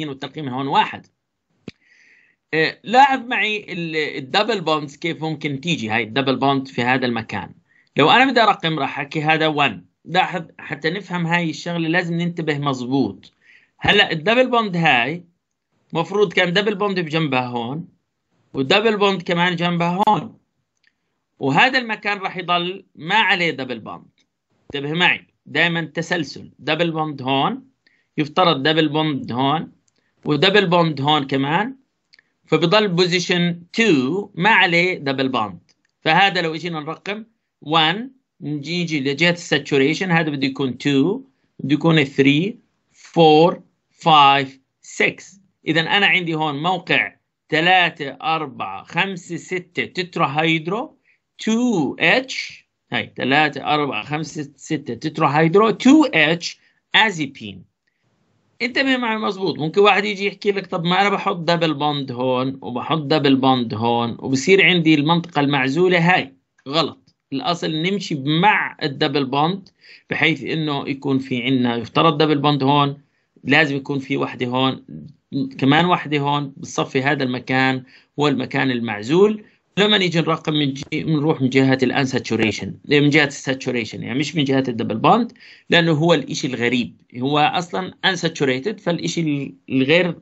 اثنين والتقييم هون واحد إيه، لاحظ معي الدبل بوند كيف ممكن تيجي هاي الدبل بوند في هذا المكان لو انا بدي ارقم راح احكي هذا 1 لاحظ حتى نفهم هاي الشغله لازم ننتبه مزبوط هلا الدبل بوند هاي مفروض كان دبل بوند بجنبها هون ودبل بوند كمان جنبها هون وهذا المكان راح يضل ما عليه دبل بوند انتبه معي دائما تسلسل دبل بوند هون يفترض دبل بوند هون ودبل بوند هون كمان فبضل بوزيشن 2 ما عليه دبل بوند فهذا لو اجينا نرقم 1 نجي لجهه الساتوريشن هذا بده يكون 2 بده يكون 3 4 5 6 اذا انا عندي هون موقع 3 4 5 6 تترا هيدرو 2 اتش هاي 3 4 5 6 تترا هيدرو 2 اتش ازيبين انتبه معي مزبوط ممكن واحد يجي يحكي لك طب ما انا بحط دبل بوند هون وبحط دبل بوند هون وبصير عندي المنطقه المعزوله هاي غلط الاصل نمشي مع الدبل بوند بحيث انه يكون في عندنا يفترض دبل بوند هون لازم يكون في وحده هون كمان وحده هون بتصفي هذا المكان هو المكان المعزول لما نيجي نرقم من جي نروح من جهه الان ساتوريشن من جهه الساتوريشن يعني مش من جهه الدبل بوند لانه هو الإشي الغريب هو اصلا ساتوريتد فالشيء الغير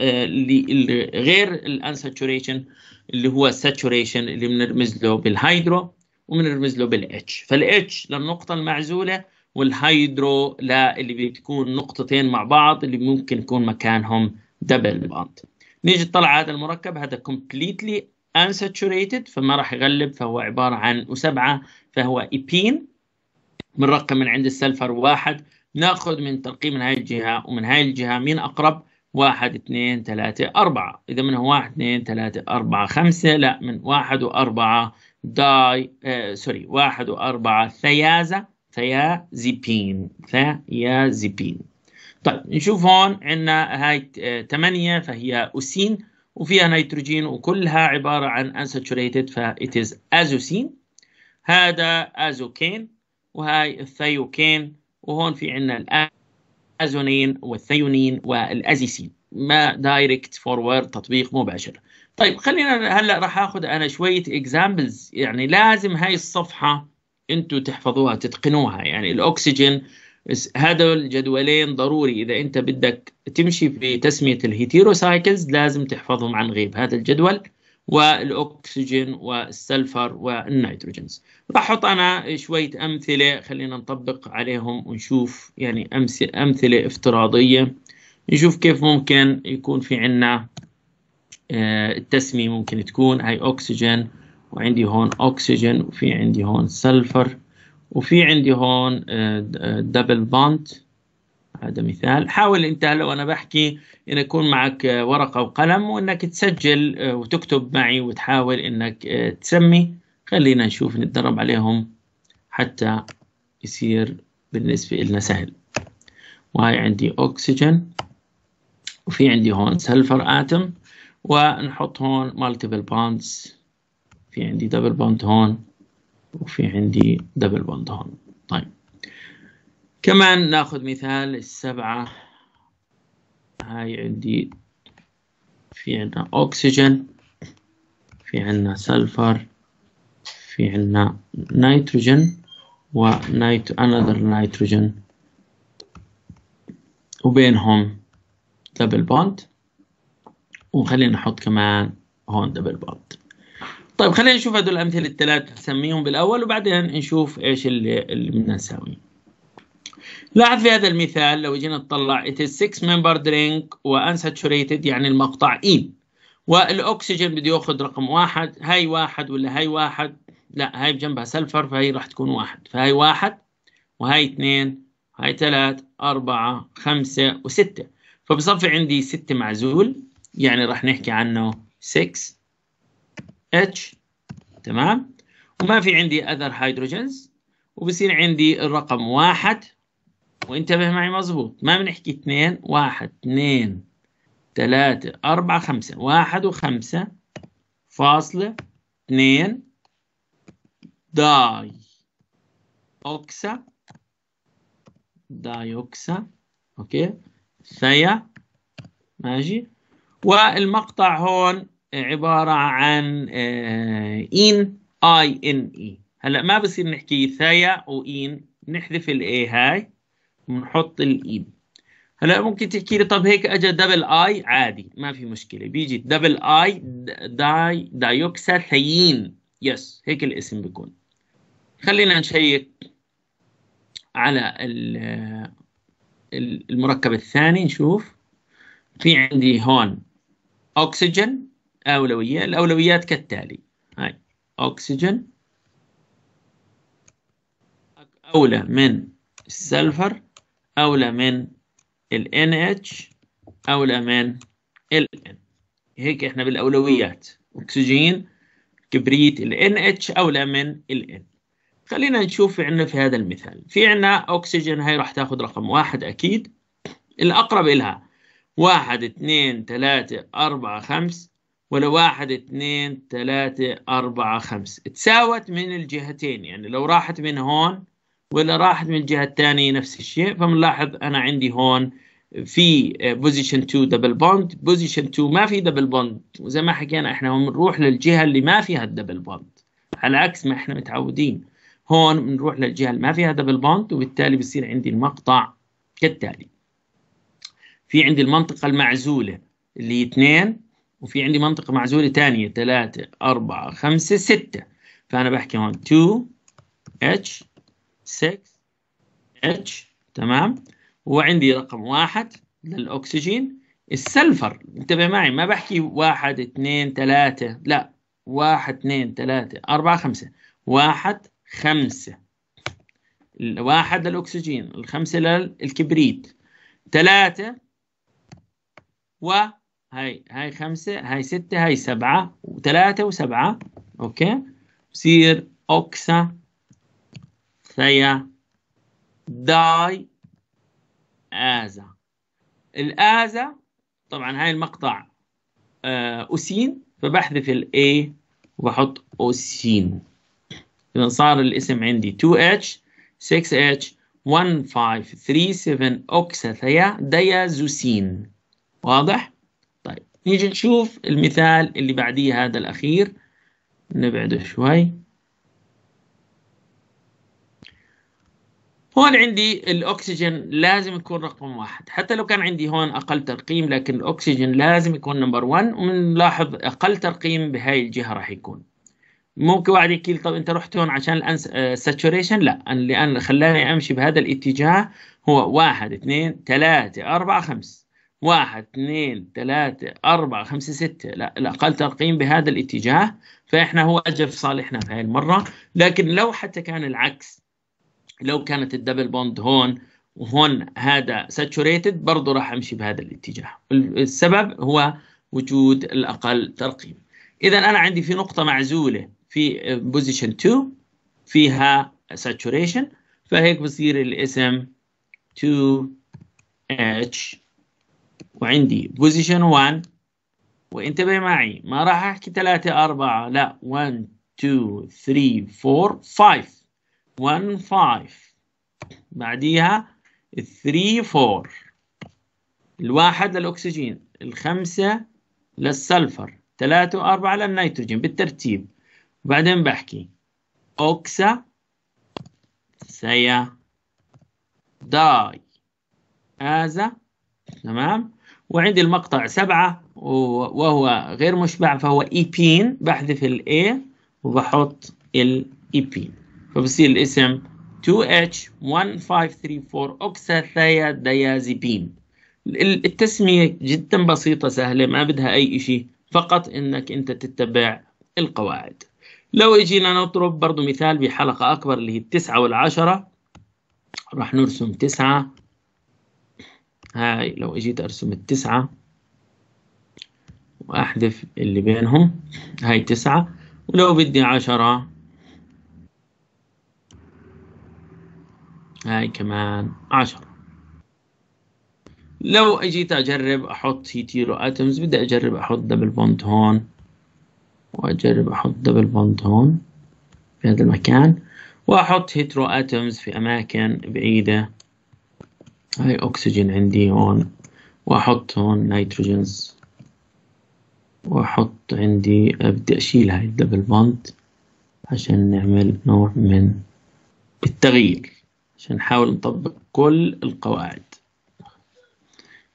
آه، اللي غير ساتوريشن اللي هو الساتوريشن اللي بنرمز له بالهايدرو وبنرمز له بالاتش فالاتش للنقطه المعزوله والهايدرو لا اللي بتكون نقطتين مع بعض اللي ممكن يكون مكانهم دبل بوند نيجي نطلع هذا المركب هذا كومبليتلي unsaturated فما راح يغلب فهو عبارة عن وسبعة فهو ايبين من رقم من عند السلفر واحد ناخذ من ترقيم من هاي الجهة ومن هاي الجهة مين أقرب واحد اثنين ثلاثة أربعة إذا منها واحد اثنين ثلاثة أربعة خمسة لا من واحد وأربعة داي آه سوري واحد وأربعة ثيازة ثيازيبين ثيازيبين طيب نشوف هون عندنا هاي آه، ثمانية فهي أسين وفيها نيتروجين وكلها عبارة عن unsaturated it is azocene هذا ازوكين وهاي الثيوكين وهون في عندنا الازونين والثيونين والازيسين ما دايركت فورورد تطبيق مباشر طيب خلينا هلا راح اخذ انا شويه اكزامبلز يعني لازم هاي الصفحه انتم تحفظوها تتقنوها يعني الاكسجين هذا الجدولين ضروري اذا انت بدك تمشي في تسميه الهيتيروسايكلز لازم تحفظهم عن غيب هذا الجدول والاكسجين والسلفر والنيتروجينز راح احط انا شويه امثله خلينا نطبق عليهم ونشوف يعني امثله افتراضيه نشوف كيف ممكن يكون في عنا آه، التسميه ممكن تكون هاي اكسجين وعندي هون اكسجين وفي عندي هون سلفر وفي عندي هون آه، دبل بونت هذا مثال حاول انت لو انا بحكي ان يكون معك آه، ورقه وقلم وانك تسجل آه، وتكتب معي وتحاول انك تسمي خلينا نشوف نتدرب عليهم حتى يصير بالنسبه لنا سهل وهي عندي اوكسجين وفي عندي هون سلفر اتم ونحط هون مالتيبل بوندز في عندي دبل بوند هون وفي عندي دبل بوند هون طيب كمان ناخذ مثال السبعة هاي عندي في عندنا أكسجين في عندنا سلفر في عندنا نيتروجين ونيت another نيتروجين وبينهم دبل بوند وخلينا نحط كمان هون دبل بوند طيب خلينا نشوف هدول الامثله الثلاث نسميهم بالاول وبعدين نشوف ايش اللي, اللي بدنا نساويه. لاحظ في هذا المثال لو جينا نطلع it is six member drink unsaturated يعني المقطع E والاكسجين بده ياخذ رقم واحد هاي واحد ولا هاي واحد لا هاي بجنبها سلفر فهي راح تكون واحد فهاي واحد وهاي اثنين هاي ثلاث أربعة خمسة وستة فبصفي عندي ستة معزول يعني راح نحكي عنه 6 H تمام وما في عندي اذر هيدروجينز وبصير عندي الرقم واحد وانتبه معي مظبوط ما بنحكي اثنين واحد اثنين ثلاثة أربعة خمسة واحد وخمسة فاصلة اثنين داي أوكسا داي أوكسا أوكي ثيا ماشي والمقطع هون عبارة عن آه، إن اي ان اي هلا ما بصير نحكي ثيا وإين نحذف الاي هاي ونحط الاي هلا ممكن تحكي لي طب هيك اجى دبل اي عادي ما في مشكله بيجي دبل اي داي ثيين يس هيك الاسم بيكون خلينا نشيك على آه، المركب الثاني نشوف في عندي هون اكسجين أولوية الأولويات كالتالي هاي أكسجين أولى من السلفر أولى من ال NH أولى من ال N هيك إحنا بالأولويات أكسجين كبريت ال NH أولى من ال N خلينا نشوف عندنا في هذا المثال في عندنا أكسجين هاي راح تاخذ رقم واحد أكيد الأقرب إلها واحد اثنين ثلاثة أربعة خمس ولو واحد اثنين ثلاثة أربعة خمسة تساوت من الجهتين يعني لو راحت من هون ولا راحت من الجهة الثانية نفس الشيء فبنلاحظ أنا عندي هون في بوزيشن 2 دبل بوند بوزيشن 2 ما في دبل بوند وزي ما حكينا احنا بنروح للجهة اللي ما فيها الدبل بوند على عكس ما احنا متعودين هون بنروح للجهة اللي ما فيها دبل بوند وبالتالي بصير عندي المقطع كالتالي في عندي المنطقة المعزولة اللي 2 وفي عندي منطقة معزولة ثانية ثلاثة أربعة خمسة ستة فأنا بحكي هون 2 H 6 H تمام وعندي رقم واحد للأكسجين السلفر انتبه معي ما بحكي واحد اثنين ثلاثة لا واحد اثنين ثلاثة أربعة خمسة واحد خمسة واحد للأكسجين الخمسة للكبريت ثلاثة و هاي هاي خمسة هاي ستة هاي سبعة وثلاثة وسبعة أوكي بصير أوكسا ثيا داي آزا الآزا طبعا هاي المقطع آه، أوسين فبحذف الـ A وبحط أوسين إذا صار الاسم عندي 2H 6H 1537 أوكسا ثيا ديازوسين واضح؟ نيجي نشوف المثال اللي بعديه هذا الأخير نبعده شوي هون عندي الأكسجين لازم يكون رقم واحد حتى لو كان عندي هون أقل ترقيم لكن الأكسجين لازم يكون نمبر 1 ومنلاحظ أقل ترقيم بهاي الجهة راح يكون ممكن واحد يكيل طب انت رحت هون عشان الانس ساتوريشن آه، لا اللي خلاني امشي بهذا الاتجاه هو واحد اثنين ثلاثة أربعة خمسة واحد اثنين ثلاثة أربعة خمسة ستة لا الأقل ترقيم بهذا الاتجاه فإحنا هو أجل في صالحنا في هذه المرة لكن لو حتى كان العكس لو كانت الدبل بوند هون وهون هذا ساتشوريتد برضه راح أمشي بهذا الاتجاه السبب هو وجود الأقل ترقيم إذا أنا عندي في نقطة معزولة في بوزيشن 2 فيها ساتشوريشن فهيك بصير الاسم 2 h وعندي بوزيشن 1 وانتبه معي ما راح احكي 3 4 لا 1 2 3 4 5 1 5 بعديها 3 4 الواحد للأكسجين الخمسة للسلفر ثلاثة وأربعة للنيتروجين بالترتيب وبعدين بحكي أوكسا سيا داي آزا تمام وعندي المقطع سبعة وهو غير مشبع فهو ايبين بحذف A وبحط الايبين فبصير الاسم 2H1534 1534 ديازيبين التسمية جدا بسيطة سهلة ما بدها أي إشي فقط إنك أنت تتبع القواعد لو إجينا نضرب برضو مثال بحلقة أكبر اللي هي التسعة والعشرة راح نرسم تسعة هاي لو اجيت ارسم التسعة واحذف اللي بينهم هاي تسعة ولو بدي عشرة هاي كمان عشرة لو اجيت اجرب احط هيتيرو اتمز بدي اجرب احط دبل بوند هون واجرب احط دبل بوند هون في هذا المكان واحط هيترو اتمز في اماكن بعيدة هاي أكسجين عندي هون وأحط هون نيتروجينز وأحط عندي بدي أشيل هاي الدبل بوند عشان نعمل نوع من التغيير عشان نحاول نطبق كل القواعد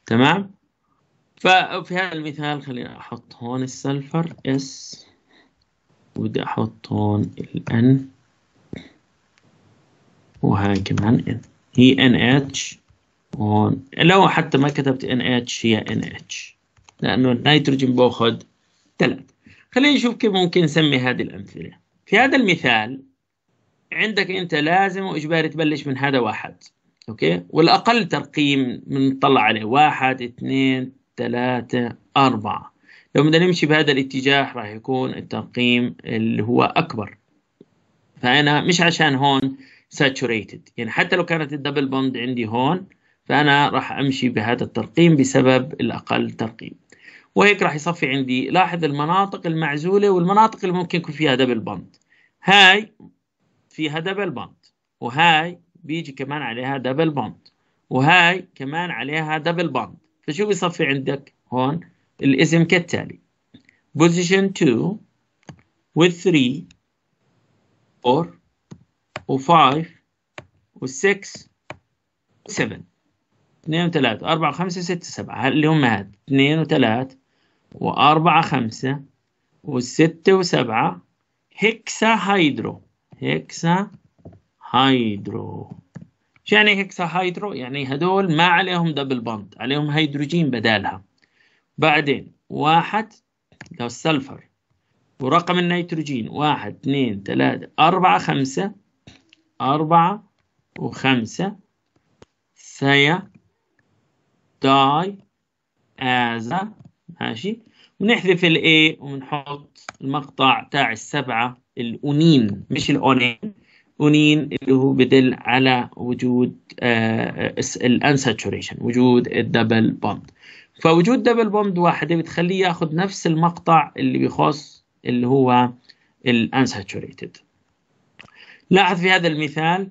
تمام ففي هذا المثال خليني أحط هون السلفر اس وبدي أحط هون الان وهاي كمان ان هي اتش هون لو حتى ما كتبت NH هي NH لأنه النيتروجين باخذ ثلاث خلينا نشوف كيف ممكن نسمي هذه الأمثلة في هذا المثال عندك أنت لازم وإجباري تبلش من هذا واحد أوكي والأقل ترقيم بنطلع عليه واحد اثنين ثلاثة أربعة لو بدنا نمشي بهذا الاتجاه راح يكون الترقيم اللي هو أكبر فأنا مش عشان هون saturated يعني حتى لو كانت الدبل بوند عندي هون فأنا راح أمشي بهذا الترقيم بسبب الأقل ترقيم وهيك راح يصفي عندي لاحظ المناطق المعزولة والمناطق اللي ممكن يكون فيها دبل بند هاي فيها دبل بند وهاي بيجي كمان عليها دبل بند وهاي كمان عليها دبل بند فشو بيصفي عندك هون الاسم كالتالي position 2 with 3 4 و5 و6 و7 اثنين وثلاثة أربعة وخمسة ستة 7 اللي هم هاد اثنين 5 وأربعة خمسة وستة وسبعة هيكسا هيدرو هيكسا هيدرو شو يعني هيكسا هيدرو يعني هدول ما عليهم دبل بوند عليهم هيدروجين بدالها بعدين واحد لو السلفر ورقم النيتروجين واحد اثنين ثلاثة أربعة خمسة أربعة وخمسة سيا die as a ماشي ونحذف الاي وبنحط المقطع تاع السبعة الأونين مش الأونين أونين اللي هو بدل على وجود آه، آه، الانساتوريشن وجود الدبل بوند فوجود دبل بوند واحدة بتخليه ياخذ نفس المقطع اللي بيخص اللي هو الانساتوريتد لاحظ في هذا المثال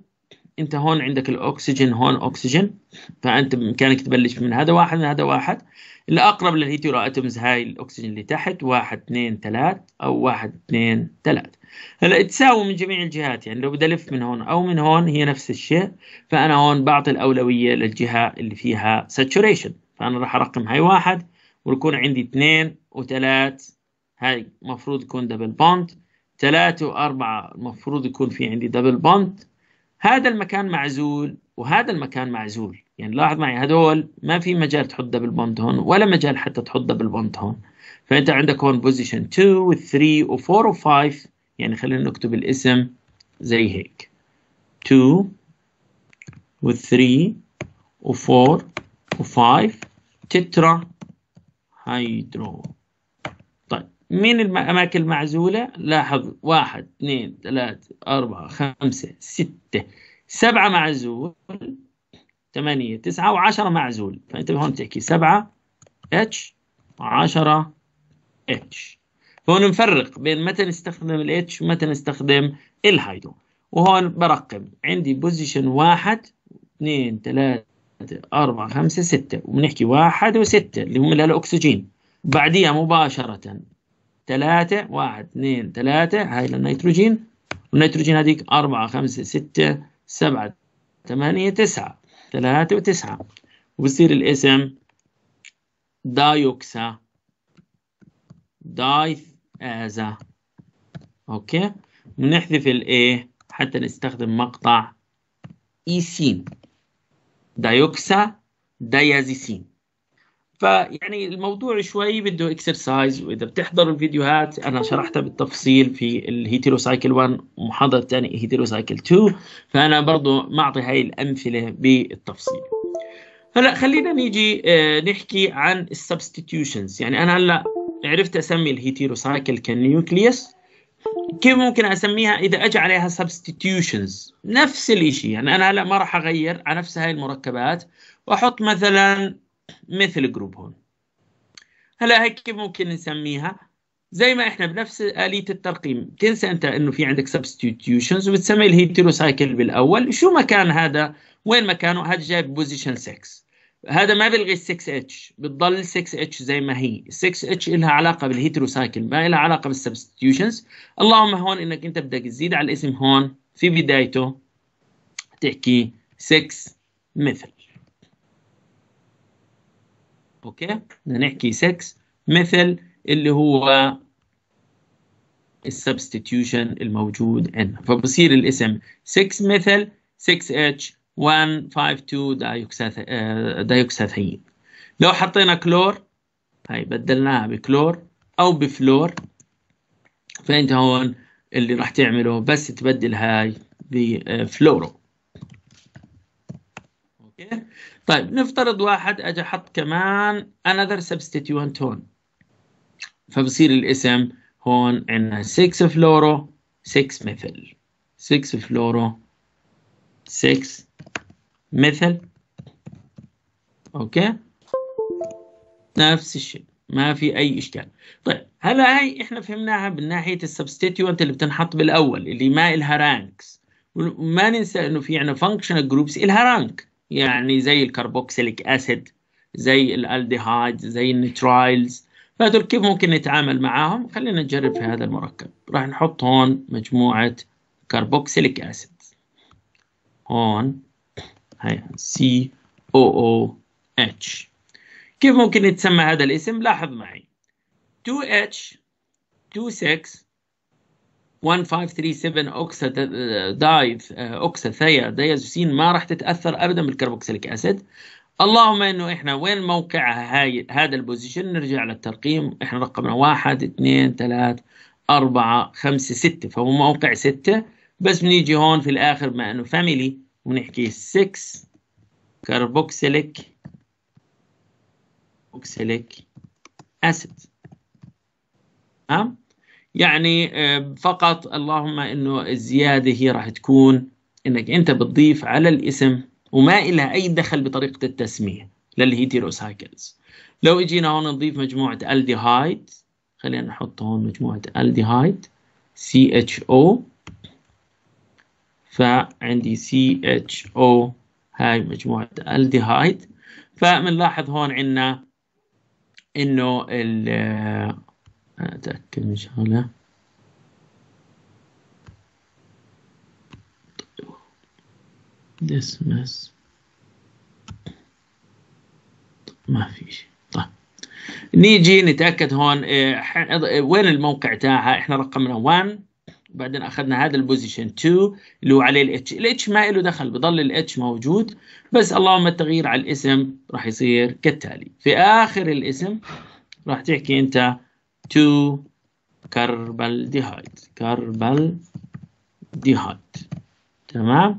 انت هون عندك الاكسجين هون اكسجين فانت بامكانك تبلش من هذا واحد من هذا واحد الاقرب للهيترو اتومز هاي الاكسجين اللي تحت واحد اثنين ثلاث او واحد اثنين ثلاث هلا تساوي من جميع الجهات يعني لو بدي الف من هون او من هون هي نفس الشيء فانا هون بعطي الاولويه للجهه اللي فيها ساتوريشن فانا راح ارقم هاي واحد ويكون عندي اثنين وثلاث هاي المفروض يكون دبل بوند ثلاثة وأربعة المفروض يكون في عندي دبل بوند هذا المكان معزول وهذا المكان معزول يعني لاحظ معي هدول ما في مجال تحطه بالبوند هون ولا مجال حتى تحطه بالبوند هون فانت عندك هون بوزيشن 2 و 3 و 4 و 5 يعني خلينا نكتب الاسم زي هيك 2 و 3 و 4 و 5 تترا هيدرو من الأماكن المعزولة لاحظ واحد اثنين ثلاثة أربعة خمسة ستة سبعة معزول ثمانية تسعة وعشرة معزول فأنت هون تحكي سبعة اتش وعشرة اتش فهون نفرق بين متى نستخدم الاتش ومتى نستخدم الهايدرو وهون برقم عندي بوزيشن واحد اثنين ثلاثة أربعة خمسة ستة وبنحكي واحد وستة اللي هم الأكسجين بعديها مباشرة ثلاثة واحد اثنين ثلاثة هاي للنيتروجين والنيتروجين هذيك أربعة خمسة ستة سبعة ثمانية تسعة ثلاثة وتسعة وبصير الاسم دايوكسا دايث آزا أوكي بنحذف الإيه حتى نستخدم مقطع إيسين e دايوكسا دايازيسين فيعني الموضوع شوي بده اكسرسايز واذا بتحضر الفيديوهات انا شرحتها بالتفصيل في الهيترو سايكل 1 ومحاضره ثانيه هيترو سايكل 2 فانا برضه معطي هاي الامثله بالتفصيل هلا خلينا نيجي آه، نحكي عن السبستيتيوشنز يعني انا هلا عرفت اسمي الهيترو سايكل كنيوكليوس كيف ممكن اسميها اذا اجى عليها سبستيتيوشنز نفس الشيء يعني انا هلا ما راح اغير على نفس هاي المركبات واحط مثلا مثل جروب هون هلا هيك كيف ممكن نسميها زي ما احنا بنفس آلية الترقيم تنسى انت انه في عندك سبستيتيوشنز وبتسمي الهيتروسايكل بالاول شو مكان هذا وين مكانه هذا جايب بوزيشن 6 هذا ما بيلغي ال 6 اتش بتضل 6 اتش زي ما هي 6 اتش لها علاقه بالهيتروسايكل ما لها علاقه بالسبستيوشنز اللهم هون انك انت بدك تزيد على الاسم هون في بدايته تحكي 6 مثل اوكي نحكي 6 مثل اللي هو السبستيتيوشن الموجود عندنا فبصير الاسم 6 مثل 6H152 ديوكساثين آه، لو حطينا كلور هاي بدلناها بكلور او بفلور فانت هون اللي راح تعمله بس تبدل هاي بفلورو اوكي طيب نفترض واحد اجى حط كمان another substituent هون فبصير الاسم هون عندنا 6 فلورو 6 مثل 6 فلورو 6 مثل اوكي نفس الشيء ما في اي اشكال طيب هلا هاي احنا فهمناها من ناحيه السبستيتيونت اللي بتنحط بالاول اللي ما الها رانكس وما ننسى انه في عندنا فانكشنال جروبس الها رانك يعني زي الكربوكسيليك اسيد زي الالديهايد زي النيترايلز فهذول كيف ممكن نتعامل معاهم خلينا نجرب في هذا المركب راح نحط هون مجموعة كربوكسيليك اسيد هون هاي سي او او اتش كيف ممكن يتسمى هذا الاسم لاحظ معي 2H 26 1537 اوكسا دايف اوكسا ثيا ديازوسين ما راح تتاثر ابدا بالكربوكسيليك اسيد اللهم انه احنا وين موقع هاي هذا البوزيشن نرجع للترقيم احنا رقمنا 1 2 3 4 5 6 فهو موقع 6 بس بنيجي هون في الاخر بما انه فاميلي بنحكي 6 كربوكسيليك اوكسيليك اسيد تمام يعني آه، فقط اللهم انه الزياده هي راح تكون انك انت بتضيف على الاسم وما لها اي دخل بطريقه التسميه للهيتيروسايكلز لو اجينا هون نضيف مجموعه الديهايد خلينا نحط هون مجموعه الديهايد سي اتش او فعندي سي اتش او هاي مجموعه الديهايد فبنلاحظ هون عندنا انه آه، أتأكد من شغلة دسمس ما في شيء طيب نيجي نتاكد هون إيه, إيه، وين الموقع تاعها احنا رقمنا 1 وبعدين اخذنا هذا البوزيشن 2 اللي هو عليه الاتش الاتش ما له دخل بضل الاتش موجود بس اللهم التغيير على الاسم راح يصير كالتالي في اخر الاسم راح تحكي انت to carbaldehyde carbaldehyde تمام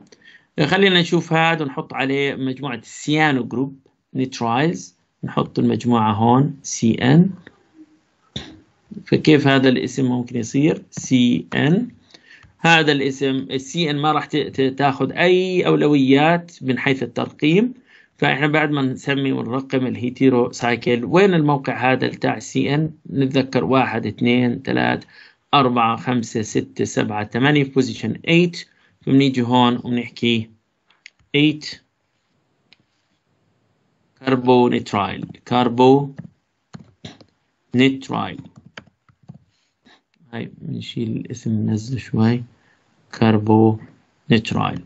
خلينا نشوف هذا ونحط عليه مجموعة سيانو جروب نيترايلز نحط المجموعة هون سي ان فكيف هذا الاسم ممكن يصير سي ان هذا الاسم السي ان ما راح تاخذ اي اولويات من حيث الترقيم فاحنا بعد ما نسمي ونرقم الهيترو سايكل وين الموقع هذا بتاع سي ان نتذكر واحد اثنين ثلاث أربعة خمسة ستة سبعة ثمانية في بوزيشن 8 فبنيجي هون وبنحكي 8 كاربو نيترايل كاربو نيترايل هاي بنشيل الاسم ننزله شوي كاربو نيترايل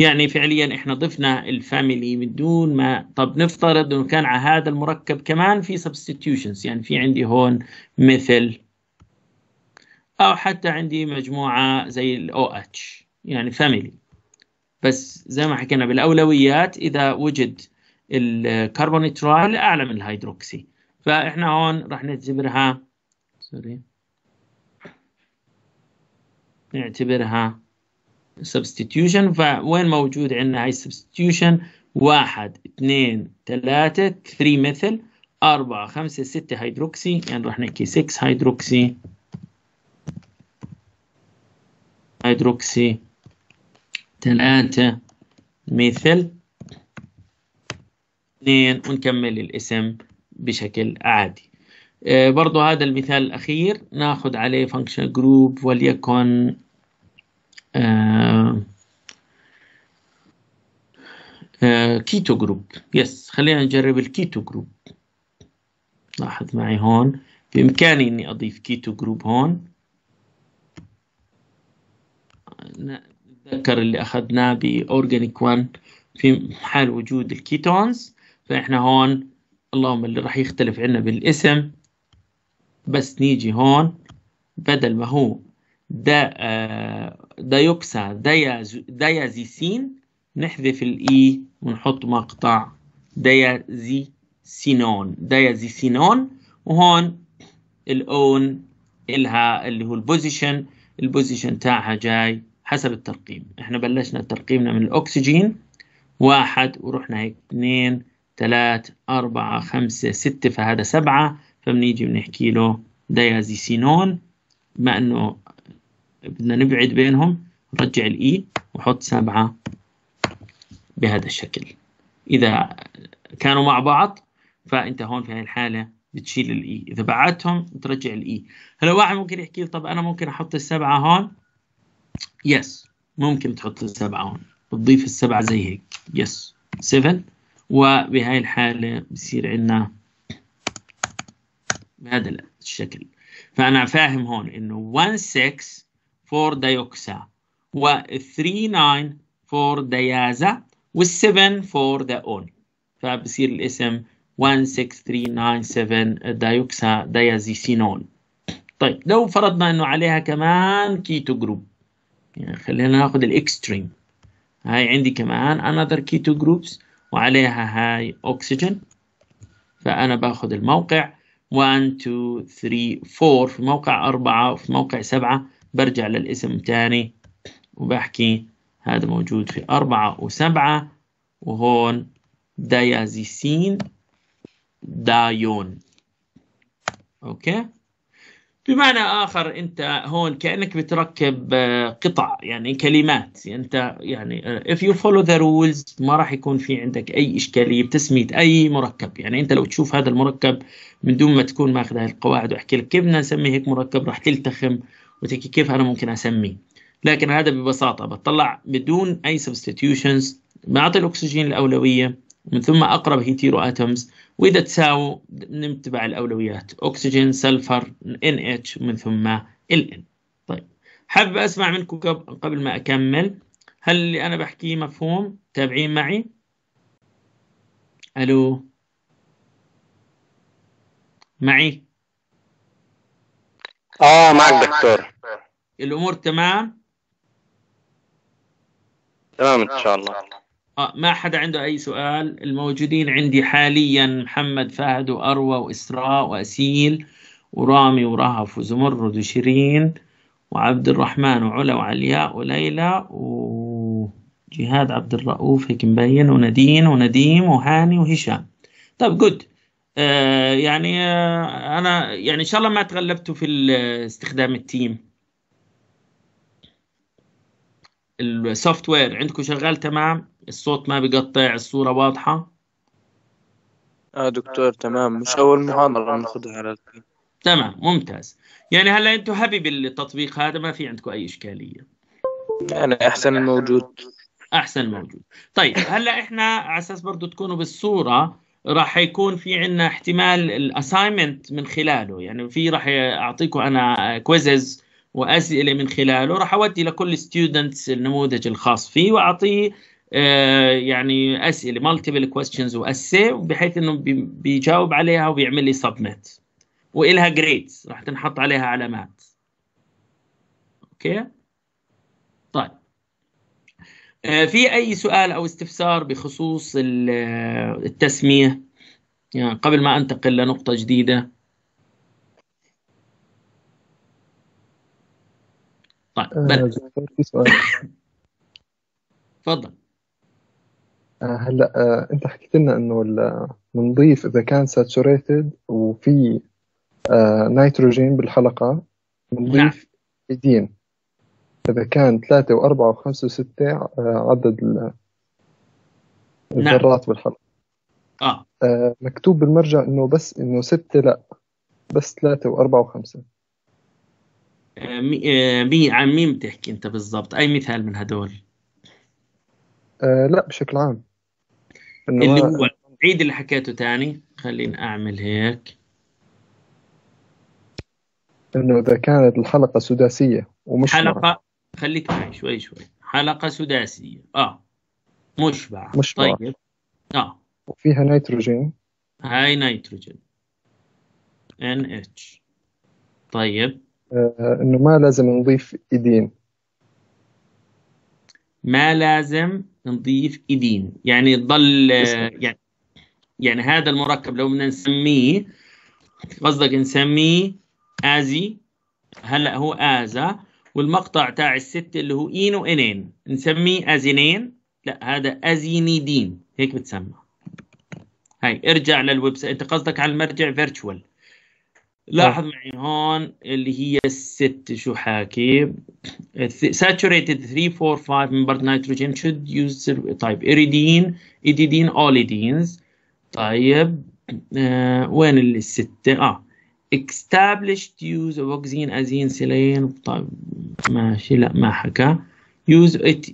يعني فعليا احنا ضفنا الفاميلي من دون ما طب نفترض انه كان على هذا المركب كمان في سبستيتيوشنز يعني في عندي هون مثل او حتى عندي مجموعه زي الاو اتش يعني فاميلي بس زي ما حكينا بالاولويات اذا وجد الكربونيترايل اعلى من الهيدروكسي فاحنا هون راح نعتبرها سوري نعتبرها substitution فوين موجود عندنا هاي substitution واحد اثنين ثلاثة ثري مثل أربعة خمسة ستة هيدروكسي يعني راح نحكي 6 هيدروكسي هيدروكسي ثلاثة مثل اثنين ونكمل الاسم بشكل عادي آه، برضو هذا المثال الأخير ناخد عليه فانكشن جروب وليكن آه،, آه كيتو جروب يس خلينا نجرب الكيتو جروب لاحظ معي هون بإمكاني إني أضيف كيتو جروب هون نتذكر اللي أخذناه بأورجانيك 1 في حال وجود الكيتونز فإحنا هون اللهم اللي راح يختلف عنا بالاسم بس نيجي هون بدل ما هو ده آه، ديوكسا ديازيسين نحذف الاي e ونحط مقطع ديازيسينون ديازيسينون وهون الاون الها اللي هو البوزيشن البوزيشن تاعها جاي حسب الترقيم احنا بلشنا ترقيمنا من الاكسجين واحد ورحنا هيك اثنين ثلاث أربعة خمسة ستة فهذا سبعة فبنيجي بنحكي له ديازيسينون بما انه بدنا نبعد بينهم نرجع الإي e وحط سبعة بهذا الشكل إذا كانوا مع بعض فأنت هون في هاي الحالة بتشيل الإي e. إذا بعدتهم بترجع الإي e. هلا واحد ممكن يحكي لي طب أنا ممكن أحط السبعة هون يس ممكن تحط السبعة هون بتضيف السبعة زي هيك يس 7 وبهاي الحالة بصير عندنا بهذا الشكل فأنا فاهم هون إنه 1 6 ديوكسا و 3 9 4 ديازا وال7 for the فبصير الاسم 16397 ديوكسا ديازيسينول طيب لو فرضنا انه عليها كمان كيتو جروب يعني خلينا ناخذ الاكستريم هاي عندي كمان انذر كيتو جروبس وعليها هاي اوكسجين فأنا باخذ الموقع 1 2 3 4 في موقع 4 وفي موقع 7 برجع للاسم تاني وبحكي هذا موجود في أربعة وسبعة وهون دايازيسين دايون أوكي بمعنى آخر أنت هون كأنك بتركب آه، قطع يعني كلمات أنت يعني آه، if you follow the rules ما راح يكون في عندك أي إشكالية بتسمية أي مركب يعني أنت لو تشوف هذا المركب من دون ما تكون ماخذ هاي القواعد وأحكي لك كيف بدنا نسمي هيك مركب راح تلتخم كيف انا ممكن اسميه لكن هذا ببساطه بطلع بدون اي سبستيوشنز بعطي الاكسجين الاولويه من ثم اقرب هيتيرو اتومز واذا تساووا نتبع الاولويات اكسجين سلفر ان اتش ومن ثم ال ان طيب حابب اسمع منكم قبل ما اكمل هل اللي انا بحكيه مفهوم تابعين معي الو معي اه معك دكتور الامور تمام تمام ان شاء الله آه، ما حدا عنده اي سؤال الموجودين عندي حاليا محمد فهد واروى واسراء واسيل ورامي ورهف وزمرد وشيرين وعبد الرحمن وعلا وعلياء وليلى وجهاد عبد الرؤوف هيك مبين وندين ونديم وهاني وهشام طيب جود آه يعني آه انا يعني ان شاء الله ما تغلبتوا في استخدام التيم السوفت وير عندكم شغال تمام الصوت ما بيقطع الصورة واضحة اه دكتور تمام مش اول محاضرة ناخذها على تمام ممتاز يعني هلا انتم حبيب بالتطبيق هذا ما في عندكم اي اشكالية انا يعني احسن الموجود احسن الموجود طيب هلا احنا على اساس برضه تكونوا بالصورة راح يكون في عندنا احتمال الاساينمنت من خلاله يعني في راح اعطيكم انا كويزز واسئله من خلاله راح اودي لكل ستودنتس النموذج الخاص فيه واعطيه آه، يعني اسئله مالتيبل كويستشنز واسي بحيث انه بيجاوب عليها وبيعمل لي سبميت والها جريدز راح تنحط عليها علامات اوكي طيب آه، في اي سؤال او استفسار بخصوص آه، التسميه يعني قبل ما انتقل لنقطه جديده طيب آه، في سؤال تفضل آه، هلا آه، انت حكيت لنا انه بنضيف اذا كان ساتوريتد وفي نيتروجين بالحلقه بنضيف نعم. ايدين اذا كان ثلاثة وأربعة وخمسة وستة عدد نعم. الذرات بالحلقة آه مكتوب بالمرجع انه بس انه ستة لا بس ثلاثة وأربعة وخمسة مي عن آه، مين بتحكي انت بالضبط اي مثال من هدول أه لا بشكل عام اللي هو عيد اللي حكيته تاني خليني اعمل هيك انه اذا كانت الحلقه سداسيه ومش حلقه مرة. خليك معي شوي شوي حلقه سداسيه اه مشبعه مشبعه طيب اه وفيها نيتروجين هاي نيتروجين NH طيب آه، انه ما لازم نضيف ايدين ما لازم نضيف ايدين يعني تضل يعني يعني هذا المركب لو بدنا نسميه قصدك نسميه ازي هلا هو ازا والمقطع تاع الست اللي هو اين وانين نسميه ازينين لا هذا ازينيدين هيك بتسمى هاي ارجع للويب سايت انت قصدك على المرجع فيرتشوال لاحظ معي هون اللي هي الست شو حاكي saturated 3 345 من برد نيتروجين should use طيب iridian iodine olidines طيب آه وين اللي الستة اه established use of oxygen azine selene طيب ماشي لا ما حكى use it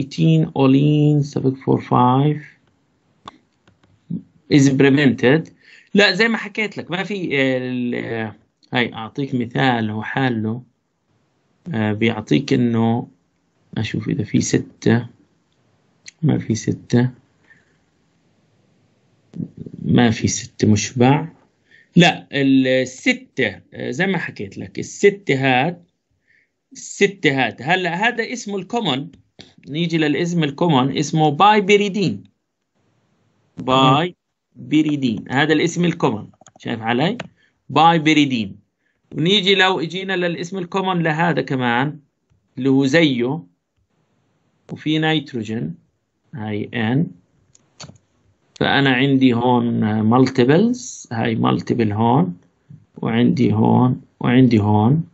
etine olein 745 is prevented لا زي ما حكيت لك ما في آه، آه، هاي اعطيك مثال هو حاله آه، بيعطيك انه اشوف اذا في ستة ما في ستة ما في ستة مشبع لا الستة زي ما حكيت لك الستة هات الستة هات هلا هذا اسمه الكومن نيجي للاسم الكومن اسمه باي بيريدين باي بيريدين هذا الاسم الكومن شايف علي باي بيريدين ونيجي لو اجينا للاسم الكومن لهذا كمان اللي هو زيه وفي نيتروجين هاي ان فانا عندي هون مالتيبلز هاي مالتيبل هون وعندي هون وعندي هون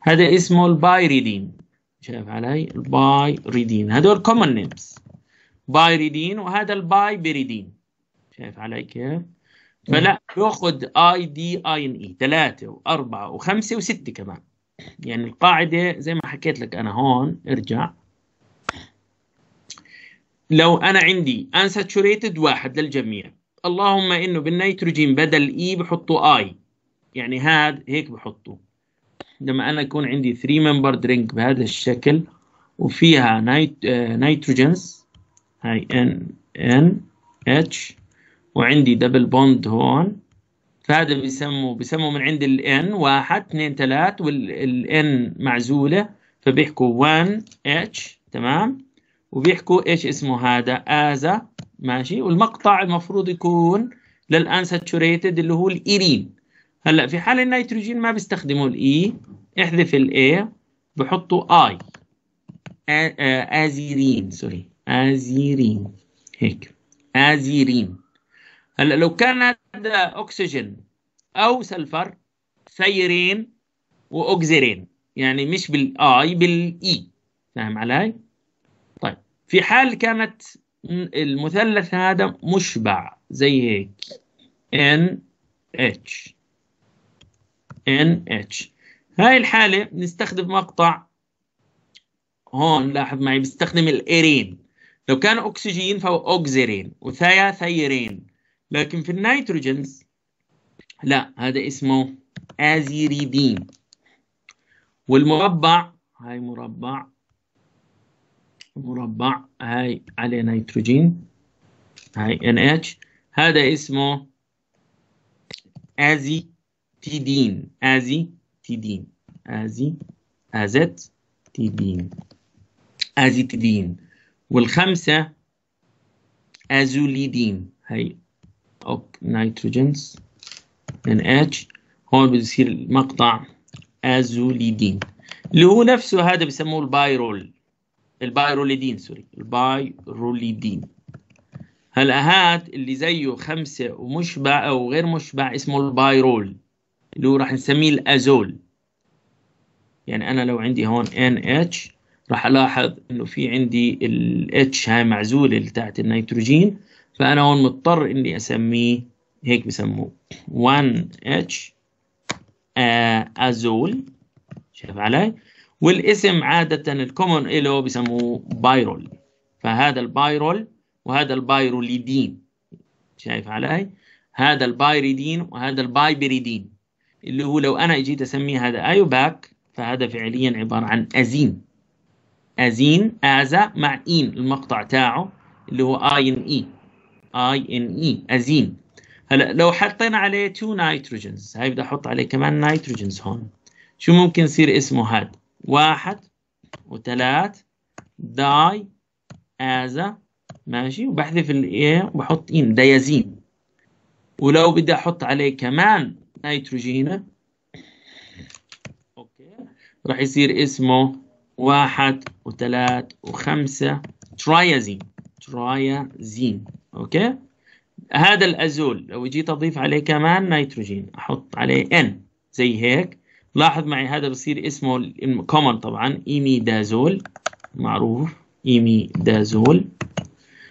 هذا اسمه البايريدين شايف علي البايريدين هذول كومن نيمز بايريدين وهذا البايبيريدين شايف علي كيف؟ فلا ياخذ اي دي اي ان اي ثلاثه واربعه وخمسه وسته كمان يعني القاعده زي ما حكيت لك انا هون ارجع لو انا عندي unsaturated واحد للجميع اللهم انه بالنيتروجين بدل اي e بحطوا اي يعني هاد هيك بحطوا لما انا يكون عندي 3 ممبر درينك بهذا الشكل وفيها نيت... نيتروجينز آه، هاي ان ان اتش وعندي دبل بوند هون فهذا بيسموا بيسموا من عند الان واحد اثنين ثلاث والان معزوله فبيحكوا 1 اتش تمام وبيحكوا ايش اسمه هذا ازا ماشي والمقطع المفروض يكون ساتشوريتد اللي هو الايرين هلا في حال النيتروجين ما بيستخدموا الاي e، احذف الاي بحطوا اي ازيرين سوري ازيرين هيك ازيرين هلا لو كان عندنا اكسجين او سلفر ثيرين واوكزيرين يعني مش بالاي بالاي e. فاهم علي؟ طيب في حال كانت المثلث هذا مشبع زي هيك ان اتش ان اتش هاي الحاله بنستخدم مقطع هون لاحظ معي بيستخدم الإيرين لو كان أكسجين فهو أوكزيرين وثيا ثيرين لكن في النيتروجينز لا هذا اسمه ازيريدين والمربع هاي مربع مربع هاي عليه نيتروجين هاي NH هذا اسمه ازي تيدين ازي تيدين ازي ازت تيدين ازيتيدين والخمسه ازوليدين هاي of nitrogens NH هون بيصير مقطع ازوليدين اللي هو نفسه هذا بيسموه البايرول البايروليدين سوري البايروليدين هلا هاد اللي زيه خمسة ومشبع أو غير مشبع اسمه البايرول اللي هو راح نسميه الأزول يعني أنا لو عندي هون NH راح ألاحظ إنه في عندي الاتش H هاي معزولة بتاعت النيتروجين فأنا هون مضطر إني أسميه هيك بسموه 1 اتش آه، أزول شايف علي؟ والاسم عادة الكومون إله بسموه بايرول فهذا البايرول وهذا البايروليدين شايف علي؟ هذا البايريدين وهذا البايبريدين اللي هو لو أنا اجيت أسميه هذا أيوباك فهذا فعليا عبارة عن أزين أزين آزا مع إين المقطع تاعه اللي هو آين إي اي ان اي ازين هلا لو حطينا عليه تو نيتروجينز هاي بدي احط عليه كمان نيتروجينز هون شو ممكن يصير اسمه هاد واحد وثلاث داي ازا ماشي وبحذف الايه وبحط ان ديازين ولو بدي احط عليه كمان نيتروجين اوكي راح يصير اسمه واحد وثلاث وخمسة ترايازين ترايازين اوكي هذا الازول لو جيت اضيف عليه كمان نيتروجين احط عليه ان زي هيك لاحظ معي هذا بصير اسمه كومن طبعا ايميدازول معروف ايميدازول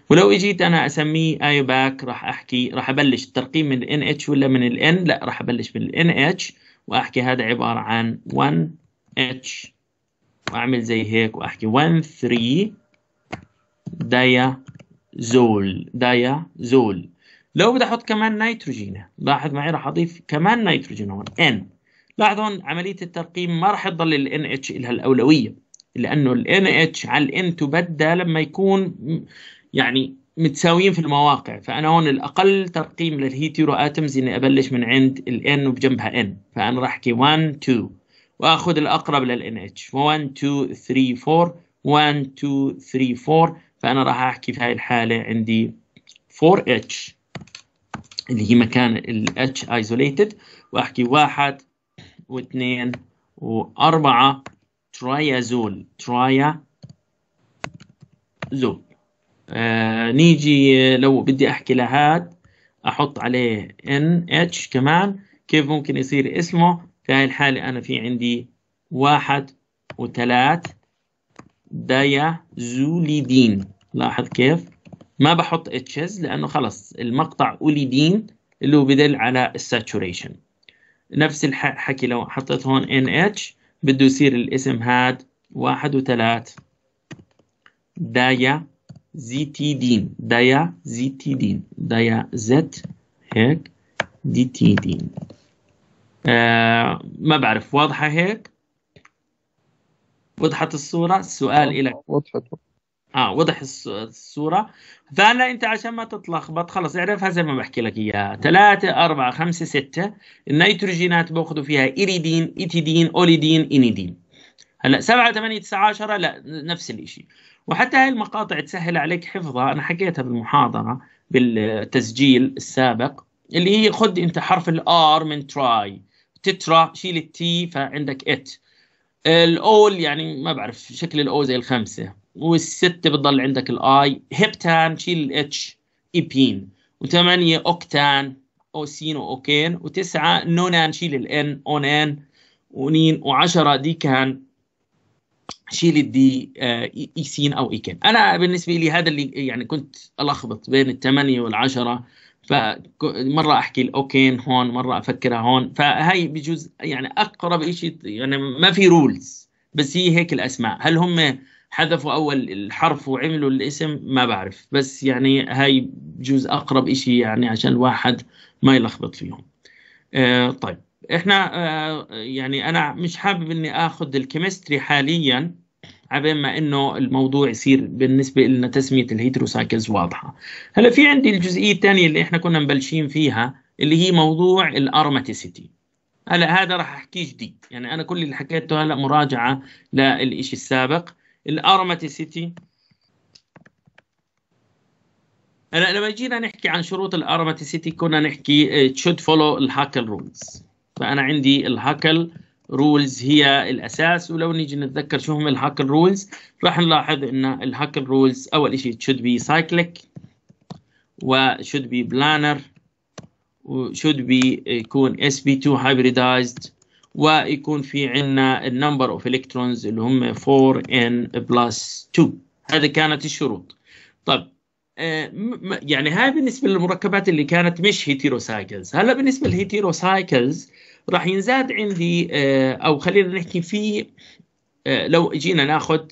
ولو اجيت انا اسميه ايوباك راح احكي راح ابلش الترقيم من الان اتش ولا من الان لا راح ابلش من الان اتش واحكي هذا عباره عن 1 اتش واعمل زي هيك واحكي 1 3 دايا زول دايا زول لو بدي احط كمان نيتروجين لاحظ معي راح اضيف كمان نيتروجين هون ان لاحظ هون عمليه الترقيم ما راح تضل ال اتش لها الاولويه لانه ال اتش على ال ان تبدى لما يكون يعني متساويين في المواقع فانا هون الاقل ترقيم للهيترو اتمز اني ابلش من عند ال ان وبجنبها ان فانا راح احكي 1 2 واخذ الاقرب لل اتش 1 2 3 4 1 2 3 4 فأنا راح أحكي في هاي الحالة عندي 4H اللي هي مكان ال H isolated وأحكي واحد واثنين وأربعة تريازول تريازول آه نيجي آه، لو بدي أحكي لهاد أحط عليه NH كمان كيف ممكن يصير اسمه في هاي الحالة أنا في عندي واحد وثلاث دايازوليدين لاحظ كيف ما بحط اتشز لانه خلص المقطع اوليدين اللي هو بدل على الساتوريشن نفس الحكي لو حطيت هون ان اتش بده يصير الاسم هاد واحد وثلاث دايا زي تي دين دايا زي تي دين دايا زت هيك دي تي دين آه ما بعرف واضحة هيك وضحت الصورة السؤال إلك وضحت اه وضح الصوره فهلا انت عشان ما تتلخبط خلص اعرفها زي ما بحكي لك اياها 3 4 5 6 النيتروجينات باخذوا فيها ايريدين ايتيدين اوليدين انيدين هلا 7 8 9 10 لا نفس الشيء وحتى هاي المقاطع تسهل عليك حفظها انا حكيتها بالمحاضره بالتسجيل السابق اللي هي خد انت حرف الار من تراي تترا شيل التي فعندك ات الاول يعني ما بعرف شكل الاو زي الخمسه والستة بتضل عندك الاي هبتان شيل الاتش ايبين وثمانية اوكتان اوسين واوكين وتسعة نونان شيل الان اونان ونين وعشرة ديكان شيل الدي آه، ايسين او ايكين انا بالنسبة لي هذا اللي يعني كنت الخبط بين الثمانية والعشرة فمرة أحكي الأوكين هون مرة أفكرها هون فهي بجوز يعني أقرب شيء يعني ما في رولز بس هي هيك الأسماء هل هم حذفوا اول الحرف وعملوا الاسم ما بعرف بس يعني هاي بجوز اقرب شيء يعني عشان الواحد ما يلخبط فيهم آه طيب احنا آه يعني انا مش حابب اني اخذ الكيمستري حاليا عبين ما انه الموضوع يصير بالنسبه لنا تسميه الهيدروسايكلز واضحه هلا في عندي الجزئيه الثانيه اللي احنا كنا مبلشين فيها اللي هي موضوع الارماتيسيتي هلا هذا راح احكيه جديد يعني انا كل اللي حكيته هلا مراجعه للإشي السابق الارمتي سيتي هلا لما جينا نحكي عن شروط الارمتي سيتي كنا نحكي تشود آه، فولو الهاكل رولز فانا عندي الهاكل رولز هي الاساس ولو نيجي نتذكر شو هم الهاكل رولز راح نلاحظ ان الهاكل رولز اول شيء تشود بي سايكليك و بي بلانر وشود و آه، يكون اس يكون 2 هايبريدايزد ويكون في عندنا النمبر اوف الكترونز اللي هم 4 n بلس 2 هذه كانت الشروط طب آه، يعني هاي بالنسبه للمركبات اللي كانت مش هيتيروسايكلز هلا بالنسبه للهيتيروسايكلز راح ينزاد عندي آه، او خلينا نحكي في آه، لو جينا ناخذ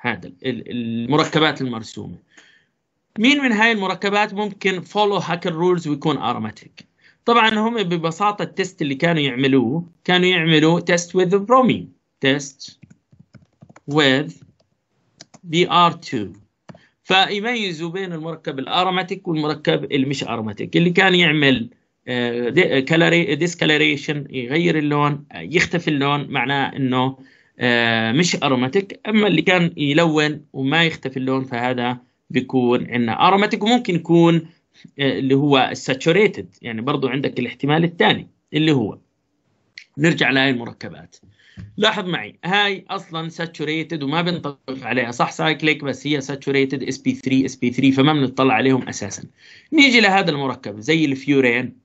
هذا المركبات المرسومه مين من هاي المركبات ممكن فولو هاكر رولز ويكون ارماتيك طبعا هم ببساطه التست اللي كانوا يعملوه كانوا يعملوا تيست وذ برومين تيست وذ بي ار 2 فيميزوا بين المركب الاروماتيك والمركب المش اروماتيك اللي كان يعمل ديسكالريشن آه، يغير اللون يختفي اللون معناه انه آه، مش اروماتيك اما اللي كان يلون وما يختفي اللون فهذا بيكون عندنا اروماتيك وممكن يكون اللي هو الساتشوريتد يعني برضو عندك الاحتمال الثاني اللي هو نرجع لهاي المركبات لاحظ معي هاي اصلا ساتشوريتد وما بنطبق عليها صح سايكليك بس هي ساتشوريتد اس بي 3 اس بي 3 فما بنطلع عليهم اساسا نيجي لهذا المركب زي الفيورين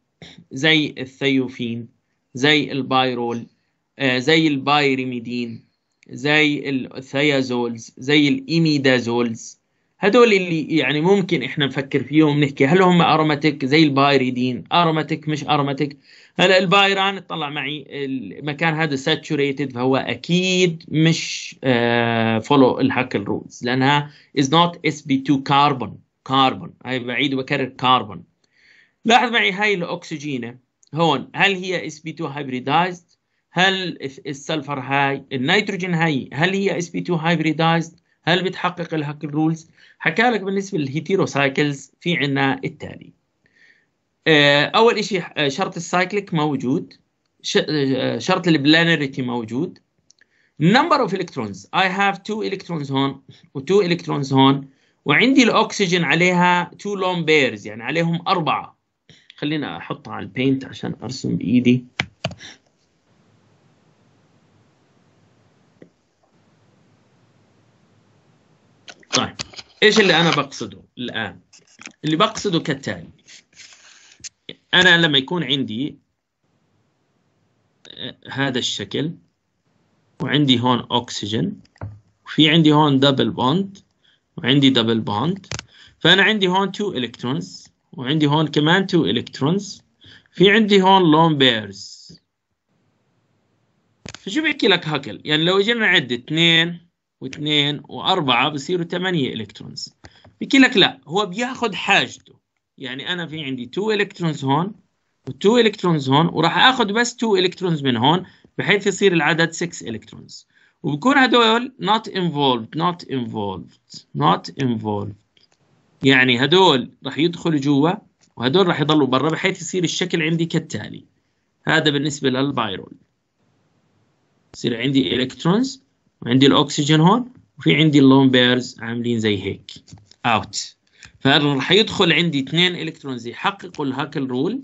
زي الثيوفين زي البايرول آه، زي البايريميدين زي الثيازولز زي الايميدازولز هدول اللي يعني ممكن احنا نفكر فيهم نحكي هل هم اروماتيك زي البايريدين اروماتيك مش اروماتيك هلا البايران اطلع معي المكان هذا ساتشوريتد فهو اكيد مش فولو الهاكل رولز لانها از نوت اس بي 2 كاربون كاربون هاي بعيد وبكرر كاربون لاحظ معي هاي الاكسجينه هون هل هي اس بي 2 هايبريدايزد هل السلفر هاي النيتروجين هاي هل هي اس بي 2 هايبريدايزد هل بتحقق الهاكر رولز حكى لك بالنسبه للهيتيروسايكلز في عنا التالي آه، اول شيء آه، شرط السايكليك موجود آه، شرط البلانريتي موجود نمبر اوف الكترونز اي هاف تو الكترونز هون و الكترونز هون وعندي الاكسجين عليها تو لون بيرز يعني عليهم اربعه خلينا احطها على البينت عشان ارسم بايدي طيب ايش اللي انا بقصده الان اللي بقصده كالتالي انا لما يكون عندي هذا الشكل وعندي هون اكسجين وفي عندي هون دبل بوند وعندي دبل بوند فانا عندي هون 2 الكترونز وعندي هون كمان 2 الكترونز في عندي هون لون بيرز فشو بيحكي لك هكل يعني لو اجينا نعد 2 واثنين واربعه بصيروا ثمانيه الكترونز بيحكي لك لا هو بياخذ حاجته يعني انا في عندي 2 الكترونز هون و2 الكترونز هون وراح اخذ بس 2 الكترونز من هون بحيث يصير العدد 6 الكترونز وبكون هدول not involved not involved not involved يعني هدول راح يدخلوا جوا وهدول راح يضلوا برا بحيث يصير الشكل عندي كالتالي هذا بالنسبه للبايرول يصير عندي الكترونز عندي الاكسجين هون وفي عندي اللون بيرز عاملين زي هيك اوت فراح يدخل عندي اثنين الكترونز يحققوا الهاكل رول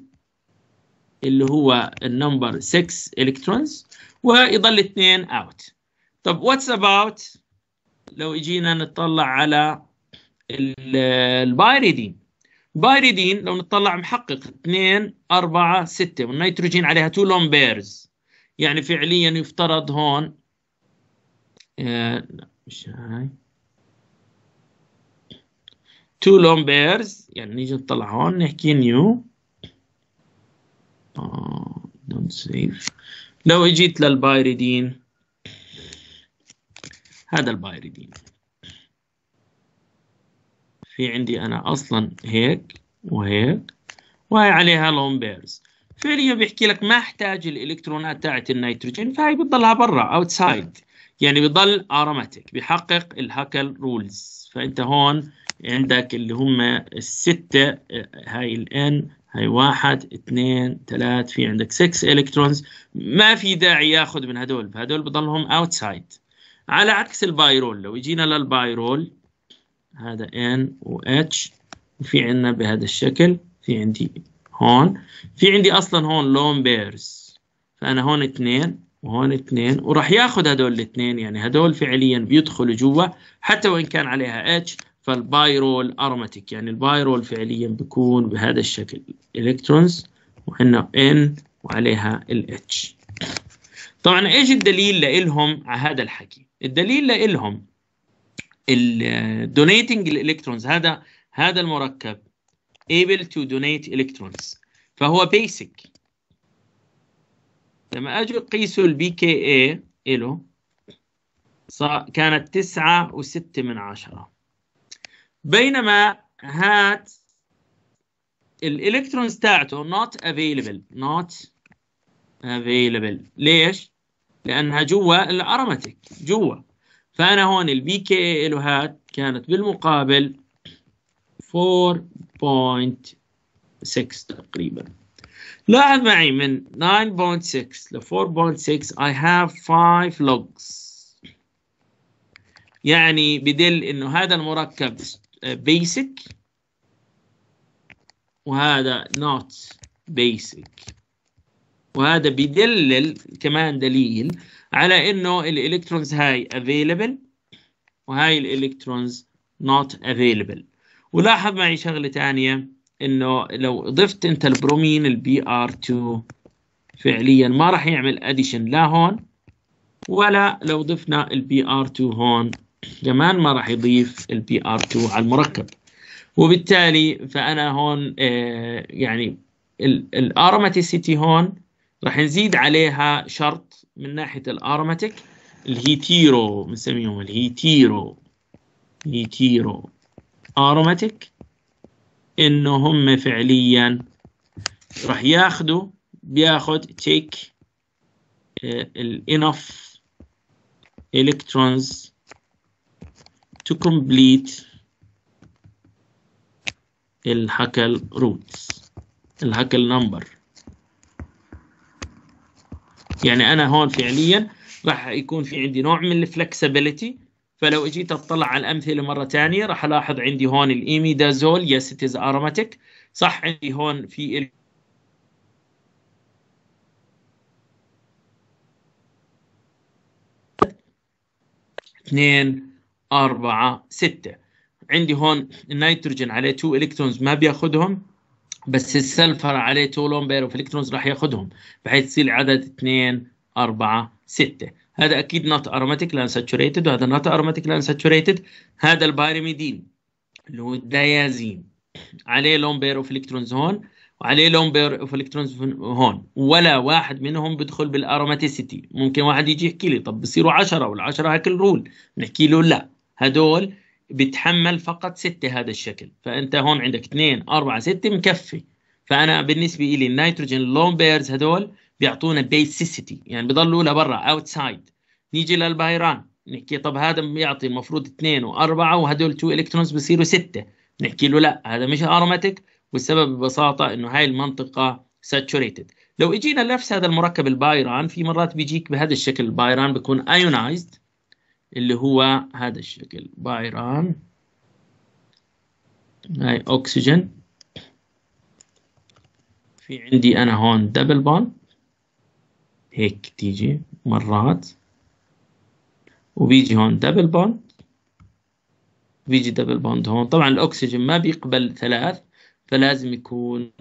اللي هو النمبر 6 الكترونز ويضل اثنين اوت طب واتس اباوت لو اجينا نطلع على البايريدين بايريدين لو نطلع محقق 2 4 6 والنيتروجين عليها تو لون بيرز يعني فعليا يفترض هون مش هاي تو لومبيرز يعني نيجي نطلع هون نحكي نيو دونت سيف لو اجيت للبايريدين هذا البايريدين في عندي انا اصلا هيك وهيك وهي عليها لومبيرز فعليا بيحكي لك ما احتاج الالكترونات تاعت النيتروجين فهي بتضلها برا اوتسايد يعني بيضل اراماتيك بيحقق الهاكل رولز فانت هون عندك اللي هم الستة هاي الان هاي واحد اثنين ثلاث في عندك 6 الكترونز ما في داعي ياخذ من هدول هدول بضلهم اوتسايد على عكس البايرول لو اجينا للبايرول هذا ان و اتش في عندنا بهذا الشكل في عندي هون في عندي اصلا هون لون بيرز فانا هون اثنين وهون اثنين وراح ياخذ هدول الاثنين يعني هدول فعليا بيدخلوا جوا حتى وان كان عليها اتش فالبايرول اروماتيك يعني البايرول فعليا بيكون بهذا الشكل الكترونز وعندنا ان وعليها الاتش طبعا ايش الدليل لإلهم على هذا الحكي الدليل لإلهم الدونيتنج الالكترونز هذا هذا المركب able to donate electrons فهو basic لما اجوا قيسوا البي كي اي له كانت تسعة وستة من عشرة بينما هات الالكترونز تاعته not available not available ليش؟ لانها جوا الارماتيك جوا فانا هون البي كي اي له هات كانت بالمقابل 4.6 تقريبا لاحظ معي من 9.6 ل 4.6 I have 5 logs يعني بدل انه هذا المركب basic وهذا not basic وهذا بيدلل كمان دليل على انه الالكترونز هاي available وهاي الالكترونز not available ولاحظ معي شغله ثانيه انه لو ضفت انت البرومين البي ار 2 فعليا ما راح يعمل اديشن لا هون ولا لو ضفنا البي ار 2 هون كمان ما راح يضيف البي ار 2 على المركب وبالتالي فانا هون آه، يعني الاروماتيسيتي هون راح نزيد عليها شرط من ناحيه الاروماتيك الهيتيرو بنسميهم الهيتيرو هيتيرو اروماتيك انه هم فعليا راح ياخذوا بياخذ تيك آه، الانف electrons to complete الهكل روتس الهكل number يعني انا هون فعليا راح يكون في عندي نوع من الفلكسبيليتي فلو اجيت اطلع على الامثله مره ثانيه راح الاحظ عندي هون الايميدازول يس اتز اروماتيك صح عندي هون في اثنين أربعة ستة عندي هون النيتروجين عليه 2 الكترونز ما بياخذهم بس السلفر عليه 2 لومبير اوف الكترونز راح ياخذهم بحيث يصير العدد 2 4 6 هذا اكيد نوت اروماتيك ساتشوريتد وهذا نوت اروماتيك ساتشوريتد هذا البايريميدين اللي هو الدايازين عليه لون بير اوف الكترونز هون وعليه لون بير اوف الكترونز هون ولا واحد منهم بدخل بالاروماتيسيتي ممكن واحد يجي يحكي لي طب بصيروا 10 وال10 هكل رول نحكي له لا هدول بتحمل فقط ستة هذا الشكل فانت هون عندك اثنين أربعة ستة مكفي فانا بالنسبه لي النيتروجين لون بيرز هدول بيعطونا بيسيسيتي يعني بيضلوا لبرا اوتسايد نيجي للبايران نحكي طب هذا بيعطي المفروض اثنين واربعه وهدول تو الكترونز بصيروا سته نحكي له لا هذا مش اروماتيك والسبب ببساطه انه هاي المنطقه ساتشوريتد لو اجينا لنفس هذا المركب البايران في مرات بيجيك بهذا الشكل البايران بيكون ايونايزد اللي هو هذا الشكل بايران هاي اكسجين في عندي انا هون دبل بون هيك تيجي مرات وبيجي هون دبل بوند بيجي دبل بوند هون طبعا الاكسجين ما بيقبل ثلاث فلازم يكون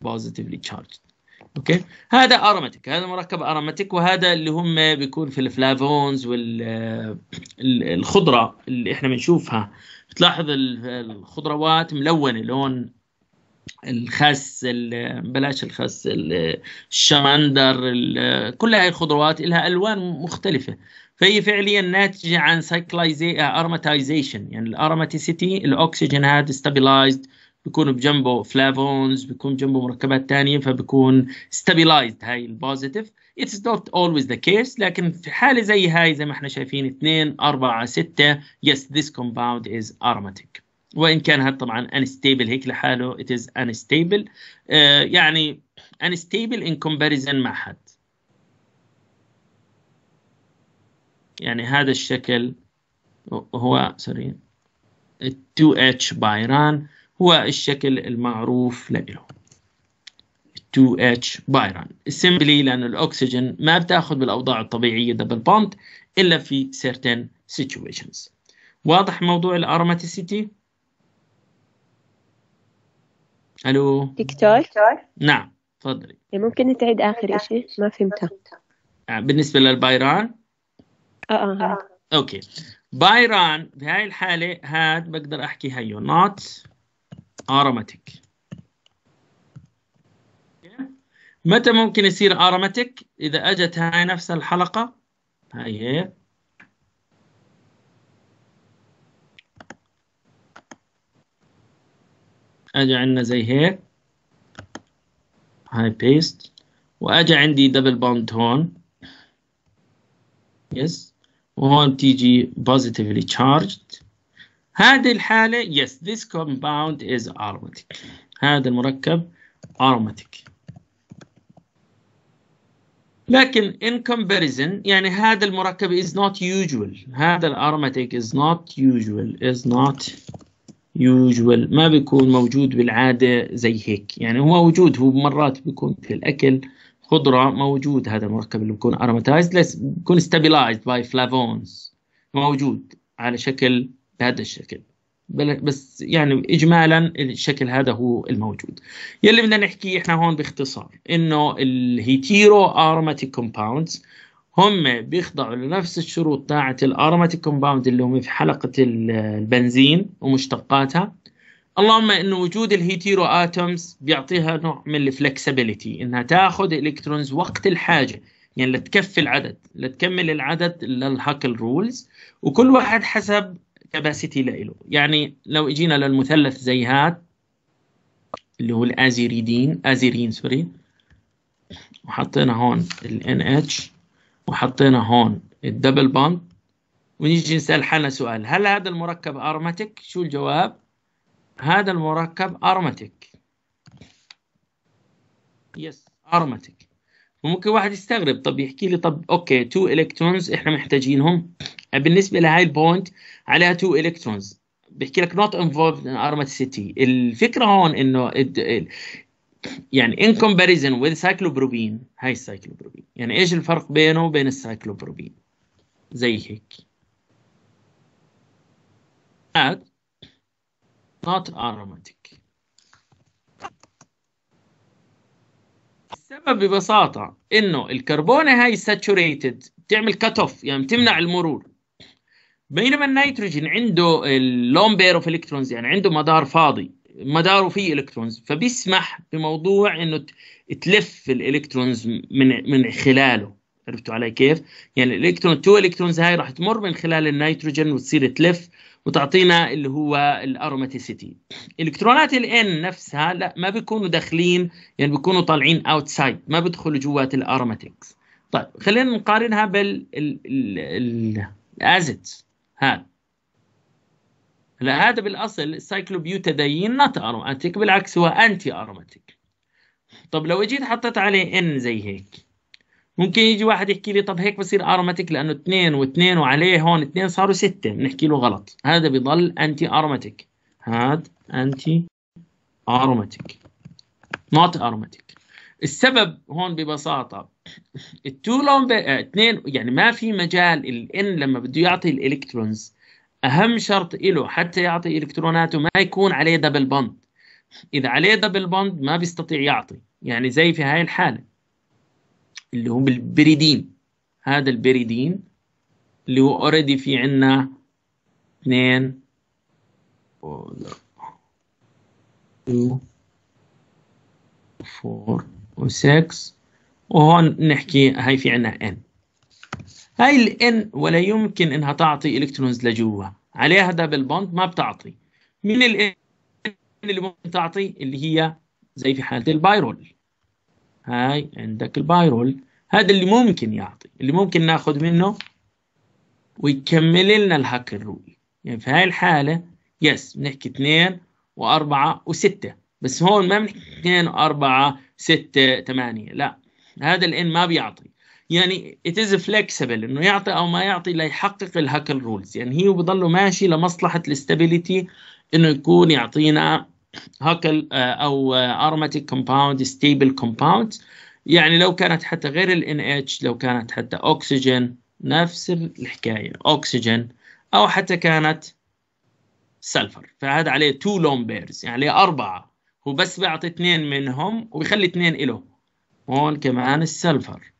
بوزيتيفلي تشارج اوكي هذا اروماتيك هذا مركب اروماتيك وهذا اللي هم بيكون في الفلافونز والخضره اللي احنا بنشوفها بتلاحظ الخضروات ملونه لون الخس بلاش الخس الشمندر كل هاي الخضروات لها الوان مختلفه فهي فعليا ناتجه عن ارماتيزيشن يعني الارماتيسيتي الاكسجين هذا ستابلايزد بيكون بجنبه فلافونز بيكون جنبه مركبات ثانيه فبكون ستابلايزد هاي البوزيتيف اتس نوت اولويز ذا كيس لكن في حاله زي هاي زي ما احنا شايفين 2 4 6 يس ذيس كومباوند از اروماتيك وان كان هذا طبعا انستيبل هيك لحاله it is unstable آه، يعني unstable in comparison مع حد يعني هذا الشكل هو سوري 2H بايران هو الشكل المعروف له 2H بايران سمبلي لأن الأكسجين ما بتاخذ بالأوضاع الطبيعية دبل بوند إلا في certain situations واضح موضوع الأروماتيسيتي؟ الو دكتور نعم تفضلي إيه، ممكن تعيد اخر شيء ما فهمتها آه، بالنسبه للبايران اه اه, آه. اوكي بايران هاي الحاله هاد بقدر احكي هيو نوت اروماتيك متى ممكن يصير اروماتيك اذا اجت هاي نفس الحلقه هاي هيك اجي عندنا زي هيك هاي بيست واجي عندي دبل بوند هون يس وهون تيجي positively charged هذه الحالة يس this compound is aromatic هذا المركب aromatic لكن in comparison يعني هذا المركب is not usual هذا الأروماتيك is not usual is not يوجوال ما بيكون موجود بالعادة زي هيك يعني هو موجود هو مرات بيكون في الأكل خضرة موجود هذا المركب اللي بيكون aromatized بيكون stabilized باي flavones موجود على شكل بهذا الشكل بس يعني اجمالا الشكل هذا هو الموجود يلي بدنا نحكي احنا هون باختصار انه الهيتيرو aromatic كومباوندز هم بيخضعوا لنفس الشروط تاعت الارماتيك كومباوند اللي هم في حلقه البنزين ومشتقاتها اللهم انه وجود الهيتيرو اتومز بيعطيها نوع من الفلكسبيليتي انها تاخذ الكترونز وقت الحاجه يعني لتكفي العدد لتكمل العدد للهاكل رولز وكل واحد حسب كباسيتي له يعني لو اجينا للمثلث زي هاد اللي هو الازيريدين ازيرين سوري وحطينا هون ال NH وحطينا هون الدبل بوند ونيجي نسأل حالنا سؤال هل هذا المركب ارماتيك؟ شو الجواب؟ هذا المركب ارماتيك يس ارماتيك وممكن واحد يستغرب طب يحكي لي طب أوكي تو إلكترونز إحنا محتاجينهم بالنسبة لهاي البوينت عليها تو إلكترونز بحكي لك نوت انفولد ان ارماتيسيتي الفكره هون انه يعني ان كومباريزن وذ سايكلوبروبين هاي السايكلوبروبين يعني ايش الفرق بينه وبين السايكلوبروبين زي هيك add not aromatic السبب ببساطة انه الكربونة هاي ساتشوريتد بتعمل كت اوف يعني بتمنع المرور بينما النيتروجين عنده اللون بير اوف الكترونز يعني عنده مدار فاضي مداره فيه الكترونز فبيسمح بموضوع انه تلف الالكترونز من من خلاله عرفتوا علي كيف؟ يعني الالكترون تو الكترونز هاي راح تمر من خلال النيتروجين وتصير تلف وتعطينا اللي هو الاروماتيسيتي الكترونات الان نفسها لا ما بيكونوا داخلين يعني بيكونوا طالعين اوتسايد ما بيدخلوا جوات الاروماتكس طيب خلينا نقارنها بال ال هذا لا هذا بالاصل السايكلوبيوتادين نوت اروماتيك بالعكس هو انتي اروماتيك طب لو اجيت حطيت عليه ان زي هيك ممكن يجي واحد يحكي لي طب هيك بصير اروماتيك لانه اثنين واثنين وعليه هون اثنين صاروا سته بنحكي له غلط هذا بضل انتي اروماتيك هاد انتي اروماتيك نوت اروماتيك السبب هون ببساطه التو لون اثنين يعني ما في مجال الان لما بده يعطي الالكترونز اهم شرط له حتى يعطي الكتروناته ما يكون عليه دبل بوند اذا عليه دبل بوند ما بيستطيع يعطي يعني زي في هاي الحاله اللي هو بالبريدين هذا البريدين اللي هو اوريدي في عندنا اثنين فور و6 وهون نحكي هاي في عندنا ان هاي الان ولا يمكن انها تعطي الكترونز لجوا عليها دبل بوند ما بتعطي من الان اللي ممكن تعطي اللي هي زي في حاله البايرول هاي عندك البايرول هذا اللي ممكن يعطي اللي ممكن ناخذ منه ويكمل لنا الهاك الروي يعني في هاي الحاله يس بنحكي 2 و4 و6 بس هون ما بنحكي 2 و4 6 8 لا هذا الان ما بيعطي يعني it is flexible انه يعطي او ما يعطي ليحقق الهاكل رولز يعني هي بضله ماشي لمصلحه الاستابيليتي انه يكون يعطينا هاكل آه، او ارماتيك كومباوند ستيبل كومباوند يعني لو كانت حتى غير ال NH لو كانت حتى أكسجين نفس الحكاية أكسجين أو حتى كانت سلفر فهذا عليه تو لون بيرز يعني عليه أربعة هو بس بيعطي اثنين منهم وبيخلي اثنين إله هون كمان السلفر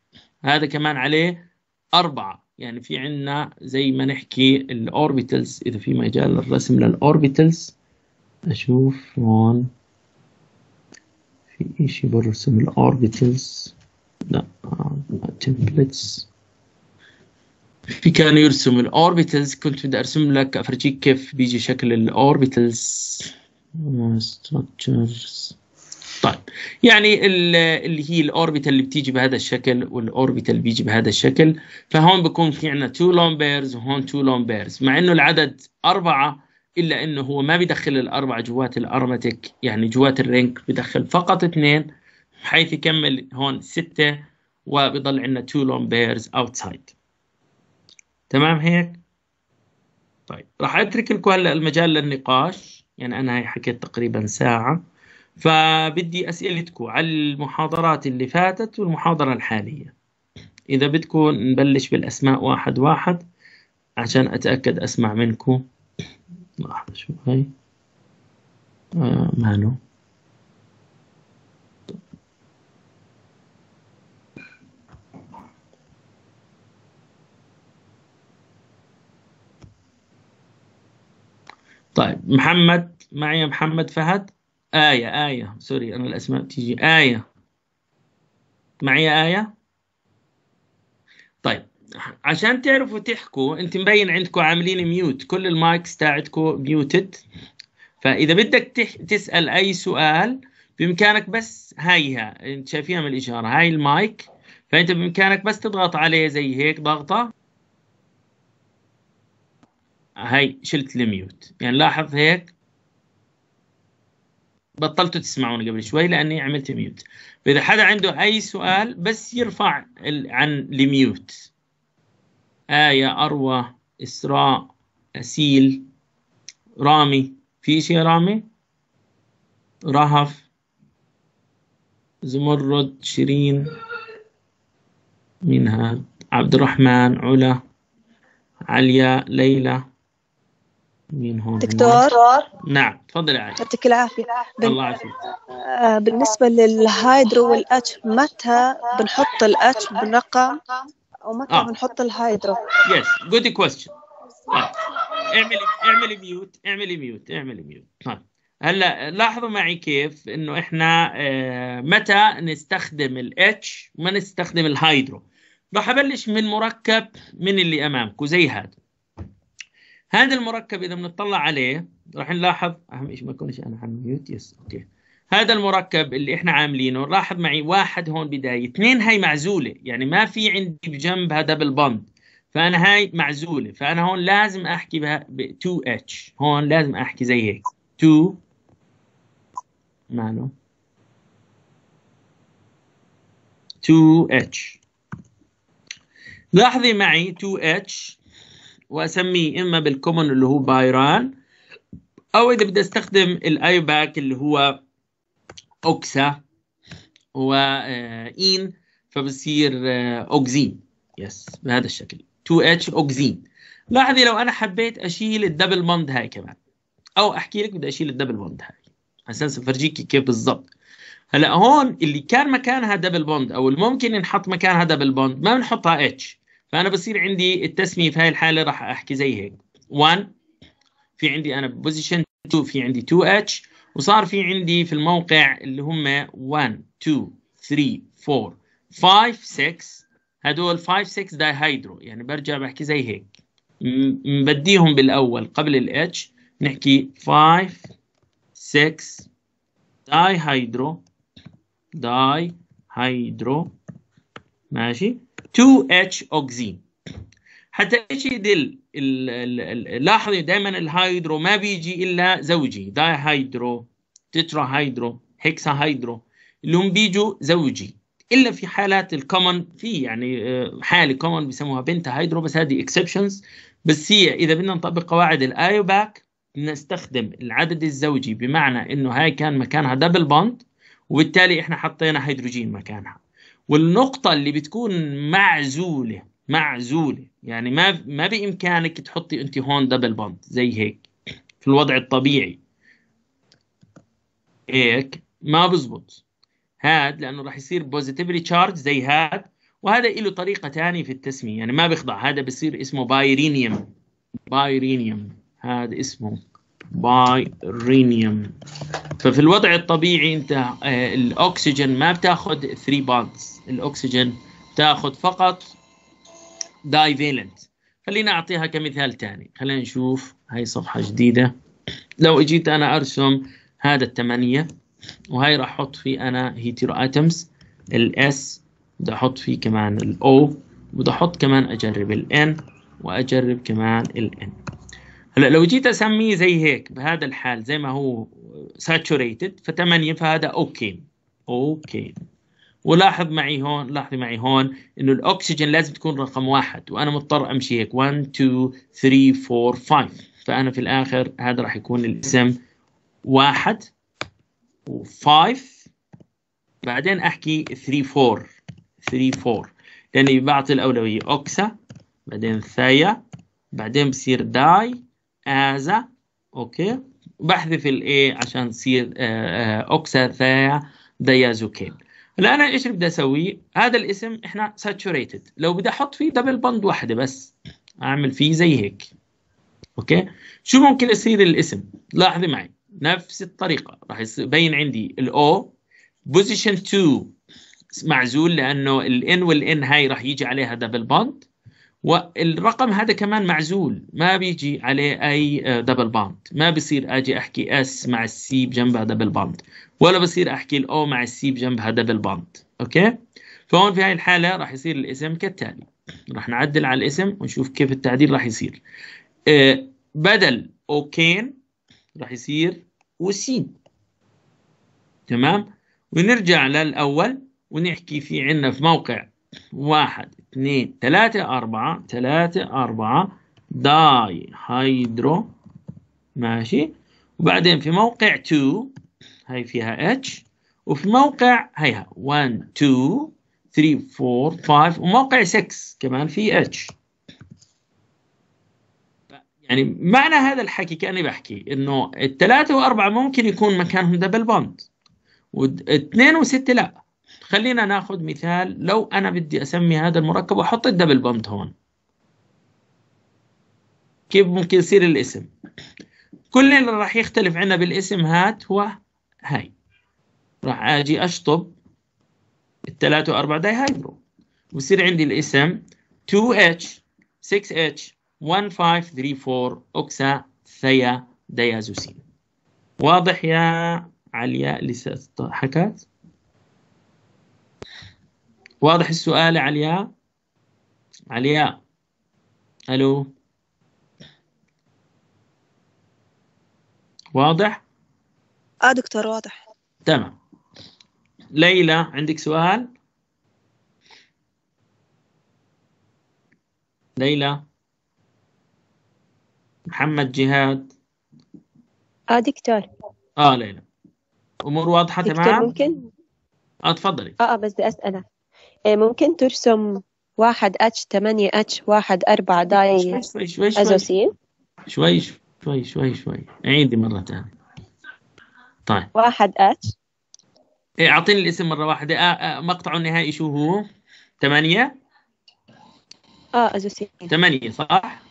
هذا كمان عليه أربعة يعني في عنا زي ما نحكي الأوربيتلز إذا في مجال للرسم للأوربيتلز أشوف هون في إشي برسم الأوربيتلز لا تمبلتس في كان يرسم الأوربيتلز كنت بدي أرسم لك أفرجيك كيف بيجي شكل الأوربيتلز structures طيب يعني اللي هي الاوربيتال اللي بتيجي بهذا الشكل والاوربيتال اللي بيجي بهذا الشكل فهون بكون في عندنا تو لون بيرز وهون تو لون بيرز مع انه العدد اربعه الا انه هو ما بدخل الاربعه جوات الارماتيك يعني جوات الرينك بدخل فقط اثنين بحيث يكمل هون سته وبضل عندنا تو لون بيرز اوتسايد تمام هيك؟ طيب راح اترك لكم هلا المجال للنقاش يعني انا هي حكيت تقريبا ساعه فبدي اسئلتكم على المحاضرات اللي فاتت والمحاضره الحاليه اذا بدكم نبلش بالاسماء واحد واحد عشان اتاكد اسمع منكم لحظه شو هي آه مانو طيب محمد معي محمد فهد آية آية سوري أنا الأسماء تيجي آية معي آية طيب عشان تعرفوا تحكوا انت مبين عندكم عاملين ميوت كل المايكس تاعتكم ميوتد فاذا بدك تح... تسال اي سؤال بامكانك بس هايها انت شايفينها من الاشاره هاي المايك فانت بامكانك بس تضغط عليه زي هيك ضغطه هاي شلت الميوت يعني لاحظ هيك بطلتوا تسمعوني قبل شوي لاني عملت ميوت فاذا حدا عنده اي سؤال بس يرفع عن الميوت آية أروى إسراء أسيل رامي في شيء رامي رهف زمرد شيرين منها عبد الرحمن علا عليا ليلى مين هون دكتور نعم تفضلي عايشة يعطيك العافية الله يعافيك آه، بالنسبة للهايدرو والاتش متى بنحط الاتش بالرقم ومتى آه. بنحط الهايدرو يس جود كويستشن اعملي اعملي ميوت اعملي ميوت اعملي ميوت طيب هلا لاحظوا معي كيف انه احنا آه، متى نستخدم الاتش وما نستخدم الهايدرو راح ابلش من مركب من اللي امامكم زي هذا هذا المركب اذا بنطلع عليه راح نلاحظ اهم شيء ما شيء انا عم ميوت يس اوكي هذا المركب اللي احنا عاملينه لاحظ معي واحد هون بدايه اثنين هاي معزوله يعني ما في عندي بجنبها دبل بند فانا هاي معزوله فانا هون لازم احكي ب 2 اتش هون لازم احكي زي هيك 2 ماله 2 اتش لاحظي معي 2 اتش واسميه اما بالكومن اللي هو بايران او اذا بدي استخدم الايباك اللي هو اوكسا واين آه، فبصير آه، اوكزين يس بهذا الشكل 2 اتش اوكزين لاحظي لو انا حبيت اشيل الدبل بوند هاي كمان او احكي لك بدي اشيل الدبل بوند هاي اساس افرجيك كيف بالضبط هلا هون اللي كان مكانها دبل بوند او الممكن ينحط مكانها دبل بوند ما بنحطها اتش فانا بصير عندي التسميه في هاي الحاله راح احكي زي هيك 1 في عندي انا بوزيشن 2 في عندي 2 اتش وصار في عندي في الموقع اللي هم 1 2 3 4 5 6 هدول 5 6 داي هيدرو يعني برجع بحكي زي هيك مبديهم بالاول قبل الاتش نحكي 5 6 داي هيدرو داي هيدرو ماشي 2H اوكزين حتى ايش يدل لاحظي دائما الهايدرو ما بيجي الا زوجي داي هايدرو تترا هايدرو هيكسا هايدرو اللي هم بيجوا زوجي الا في حالات الكومن في يعني آه، حاله كومن بيسموها بنتا هايدرو بس هذه اكسبشنز بس هي اذا بدنا نطبق قواعد الايوباك نستخدم العدد الزوجي بمعنى انه هاي كان مكانها دبل بوند وبالتالي احنا حطينا هيدروجين مكانها والنقطة اللي بتكون معزولة معزولة يعني ما ما بإمكانك تحطي أنت هون دبل بند زي هيك في الوضع الطبيعي هيك ما بزبط هاد لأنه راح يصير بوزيتيفلي تشارج زي هاد وهذا له طريقة تانية في التسمية يعني ما بيخضع هذا بصير اسمه بايرينيوم بايرينيوم هذا اسمه بايرينيوم ففي الوضع الطبيعي انت آه، الاكسجين ما بتاخذ 3 بونز الاكسجين بتاخذ فقط داي فيلنت خلينا اعطيها كمثال ثاني خلينا نشوف هاي صفحه جديده لو اجيت انا ارسم هذا الثمانيه وهي راح احط فيه انا هيترو اتمز الاس بدي احط فيه كمان الاو بدي احط كمان اجرب الان واجرب كمان الان هلا لو جيت اسميه زي هيك بهذا الحال زي ما هو ساتوريتد ف8 فهذا اوكي اوكي ولاحظ معي هون لاحظي معي هون انه الاكسجين لازم تكون رقم واحد وانا مضطر امشي هيك 1 2 3 4 5 فانا في الاخر هذا راح يكون الاسم واحد و5 بعدين احكي 3 4 3 4 لاني بعطي الاولويه اوكسا بعدين ثايا بعدين بصير داي as a اوكي بحذف الايه عشان تصير آه، آه، اوكساثيا ديازوكين الان انا ايش بدي اسوي هذا الاسم احنا ساتوريتد لو بدي احط فيه دبل بند واحده بس اعمل فيه زي هيك اوكي شو ممكن يصير الاسم لاحظي معي نفس الطريقه راح يبين عندي الاو بوزيشن 2 معزول لانه الان والان هاي راح يجي عليها دبل بند والرقم هذا كمان معزول ما بيجي عليه اي دبل آه، باوند ما بصير اجي احكي اس مع السي بجنبها دبل باوند ولا بصير احكي الاو مع السي بجنبها دبل باوند اوكي فهون في هاي الحاله راح يصير الاسم كالتالي راح نعدل على الاسم ونشوف كيف التعديل راح يصير آه، بدل اوكين راح يصير وسين تمام ونرجع للاول ونحكي في عندنا في موقع واحد 2 3 4 3 4 داي هيدرو ماشي وبعدين في موقع 2 هاي فيها اتش وفي موقع هيها 1 2 3 4 5 وموقع 6 كمان في اتش يعني معنى هذا الحكي كاني بحكي انه الثلاثه واربعه ممكن يكون مكانهم دبل بوند واثنين وسته لا خلينا ناخذ مثال لو انا بدي اسمي هذا المركب واحط الدبل بوند هون كيف ممكن يصير الاسم كل اللي راح يختلف عنا بالاسم هات هو هاي راح اجي اشطب الثلاثة واربعة دايهايدرو ويصير عندي الاسم 2H 6H 1534 اوكسا ثيا ديازوسين واضح يا علياء اللي حكت واضح السؤال علياء علياء الو واضح اه دكتور واضح تمام ليلى عندك سؤال ليلى محمد جهاد اه دكتور اه ليلى امور واضحه تمام ممكن اه تفضلي اه, آه، بس بدي اسالك إيه، ممكن ترسم واحد اتش تمانية اتش واحد أربعة داي ازوسين شوي شوي شوي شوي شوي عيدي مرة ثانية طيب واحد اتش إيه أعطيني الاسم مرة واحدة آه آه مقطعه النهائي شو هو؟ ثمانية؟ اه أزوسين ثمانية صح؟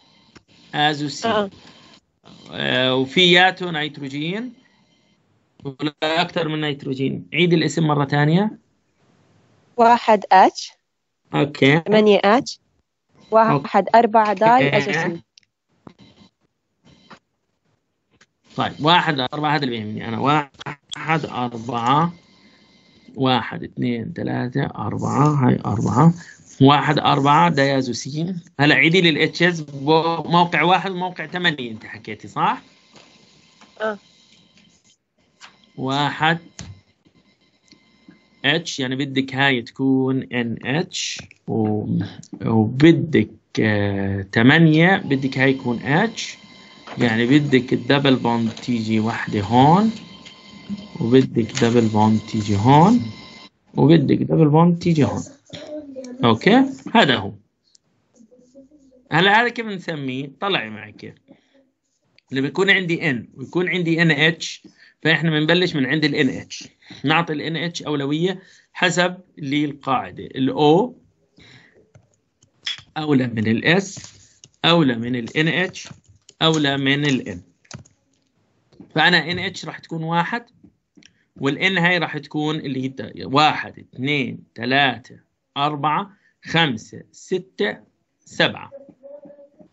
أزوسين آه. آه وفي ياتو نيتروجين ولا أكثر من نيتروجين عيد الاسم مرة ثانية واحد اتش اوكي ثمانية اتش واحد أربعة دال أجسم طيب واحد أربعة هذا اللي بيهمني أنا واحد أربعة واحد اثنين ثلاثة أربعة هاي أربعة واحد أربعة ديازوسين هلا عيدي لي الاتشز موقع واحد وموقع ثمانية أنت حكيتي صح؟ أه واحد اتش يعني بدك هاي تكون ان اتش وبدك 8 آه، بدك هاي يكون اتش يعني بدك الدبل بوند تيجي واحدة هون وبدك دبل بوند تيجي هون وبدك دبل بوند تيجي هون اوكي هذا هو هلا هذا كيف بنسميه طلعي معي كيف لما يكون عندي ان ويكون عندي ان اتش فاحنا بنبلش من عند ال NH نعطي ال NH أولوية حسب للقاعدة ال O أولى من ال S أولى من ال NH أولى من ال N فأنا NH راح تكون واحد والان هاي راح تكون اللي هي واحد اثنين ثلاثة أربعة خمسة ستة سبعة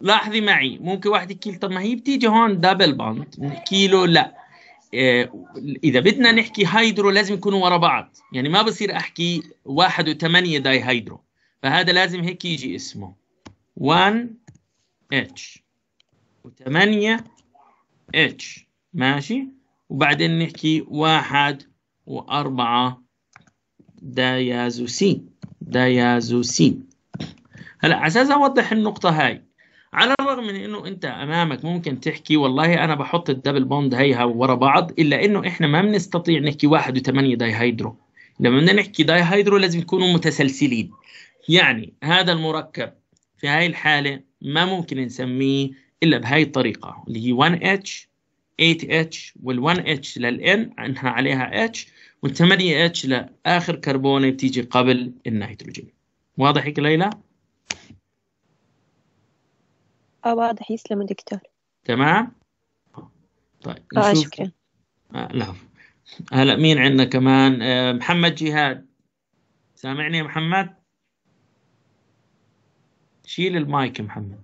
لاحظي معي ممكن واحد يحكي طب ما هي بتيجي هون دبل بوند نحكي له لا اذا بدنا نحكي هيدرو لازم يكونوا ورا بعض يعني ما بصير احكي واحد وثمانية داي هيدرو فهذا لازم هيك يجي اسمه 1 اتش و8 اتش ماشي وبعدين نحكي واحد وأربعة دايازوسين دايازوسين هلا على اساس اوضح النقطة هاي على الرغم من انه انت امامك ممكن تحكي والله انا بحط الدبل بوند هيها ورا بعض الا انه احنا ما بنستطيع نحكي واحد وثمانية داي هيدرو لما بدنا نحكي داي هيدرو لازم يكونوا متسلسلين يعني هذا المركب في هاي الحالة ما ممكن نسميه إلا بهاي الطريقة اللي هي 1H 8H وال 1H للN عنها عليها H وال 8H لآخر كربونة بتيجي قبل النيتروجين واضح هيك ليلى؟ اه واضح يسلم دكتور تمام طيب آه شكرا آه، لا هلا مين عندنا كمان آه، محمد جهاد سامعني يا محمد شيل المايك يا محمد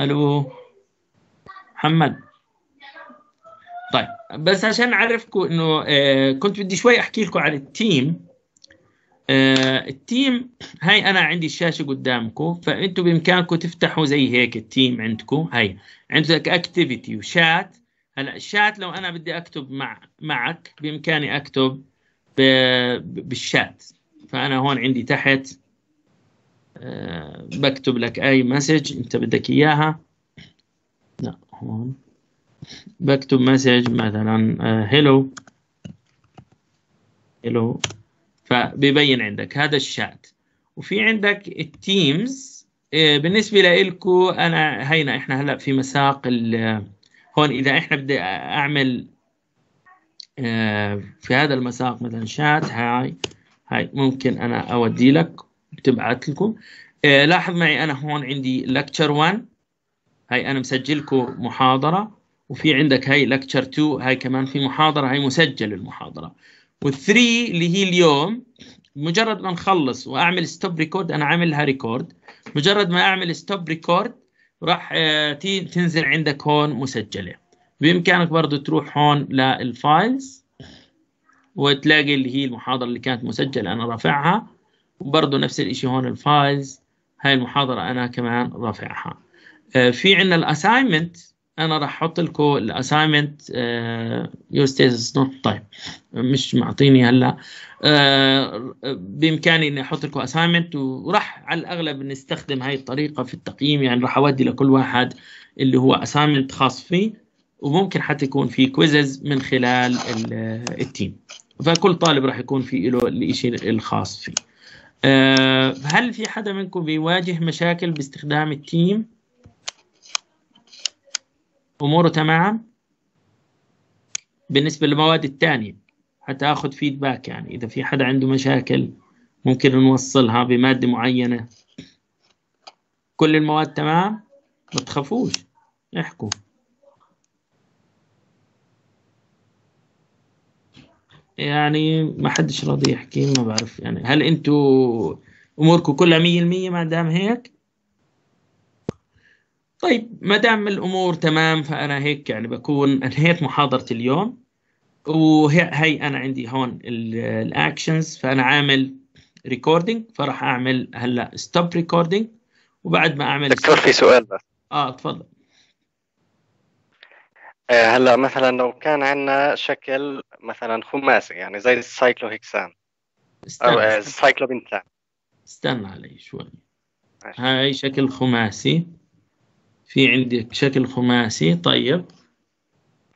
الو محمد طيب بس عشان اعرفكم انه آه، كنت بدي شوي احكي لكم عن التيم آه، التيم هاي انا عندي الشاشه قدامكم فانتوا بامكانكم تفتحوا زي هيك التيم عندكم هاي عندك اكتيفيتي وشات هلا الشات لو انا بدي اكتب مع معك بامكاني اكتب بالشات فانا هون عندي تحت آه، بكتب لك اي مسج انت بدك اياها لا هون بكتب مسج مثلا هلو آه، هلو فبيبين عندك هذا الشات وفي عندك التيمز بالنسبه لإلكو انا هينا احنا هلا في مساق هون اذا احنا بدي اعمل إيه، في هذا المساق مثلا شات هاي هاي ممكن انا اودي لك بتبعت لكم إيه، لاحظ معي انا هون عندي لكتشر 1 هاي انا مسجل لكم محاضره وفي عندك هاي لكتشر 2 هاي كمان في محاضره هاي مسجل المحاضره والثري اللي هي اليوم مجرد ما نخلص واعمل ستوب ريكورد انا عاملها ريكورد مجرد ما اعمل ستوب ريكورد راح آه، تنزل عندك هون مسجله بامكانك برضو تروح هون للفايلز وتلاقي اللي هي المحاضره اللي كانت مسجله انا رافعها وبرضو نفس الشيء هون الفايلز هاي المحاضره انا كمان رافعها آه، في عندنا الاساينمنت انا راح احط لكم الاسايمنت يور ستيتس نوت طيب مش معطيني هلا uh, بامكاني اني احط لكم اسايمنت وراح على الاغلب نستخدم هاي الطريقه في التقييم يعني راح اودي لكل واحد اللي هو اسايمنت خاص فيه وممكن حتى يكون في كويزز من خلال التيم آه، فكل طالب راح يكون في له الشيء الخاص فيه أه هل في حدا منكم بيواجه مشاكل باستخدام التيم اموره تمام بالنسبه للمواد الثانيه حتى اخذ فيدباك يعني اذا في حدا عنده مشاكل ممكن نوصلها بماده معينه كل المواد تمام ما تخافوش احكوا يعني ما حدش راضي يحكي ما بعرف يعني هل انتوا اموركم كلها 100% ما دام هيك طيب ما دام الامور تمام فانا هيك يعني بكون انهيت محاضره اليوم وهي انا عندي هون الاكشنز فانا عامل ريكوردينج فراح اعمل هلا ستوب ريكوردينج وبعد ما اعمل دكتور في سؤال بس اه تفضل آه، هلا مثلا لو كان عندنا شكل مثلا خماسي يعني زي السايكلو هيكسان او آه، السايكلو بنتان استنى علي شوي هاي شكل خماسي في عندك شكل خماسي طيب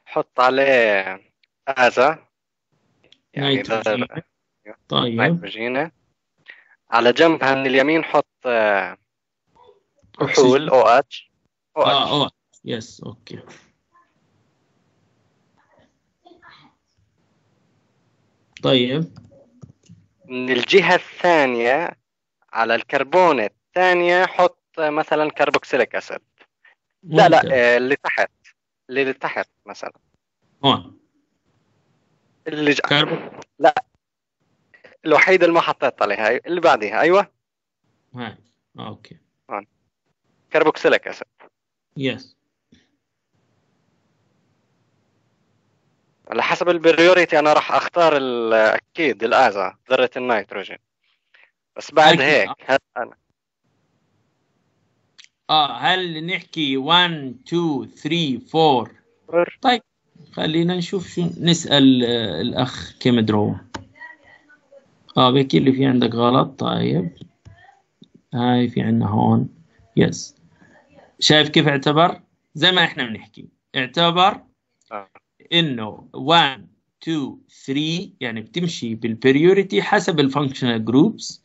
حط عليه ازا يعني نيتروجين طيب على جنبها من اليمين حط آه، كحول او اتش او آه، اتش اه يس اوكي طيب من الجهة الثانية على الكربونه الثانية حط مثلا كربوكسيليك أسيد لا لا آه، اللي تحت اللي تحت مثلا هون اللي جا. لا الوحيد اللي ما حطيت عليها اللي بعديها ايوه هاي اوكي هون كربوكسيليك اسيد يس على حسب البريوريتي انا راح اختار اكيد الازا ذره النيتروجين بس بعد هيك هل انا اه هل نحكي 1 2 3 4 طيب خلينا نشوف شو نسال الاخ آه، الاخ كيمدرو اه بكي اللي في عندك غلط طيب هاي في عندنا هون يس شايف كيف اعتبر زي ما احنا بنحكي اعتبر آه. انه 1 2 3 يعني بتمشي بالبريوريتي حسب الفانكشنال جروبس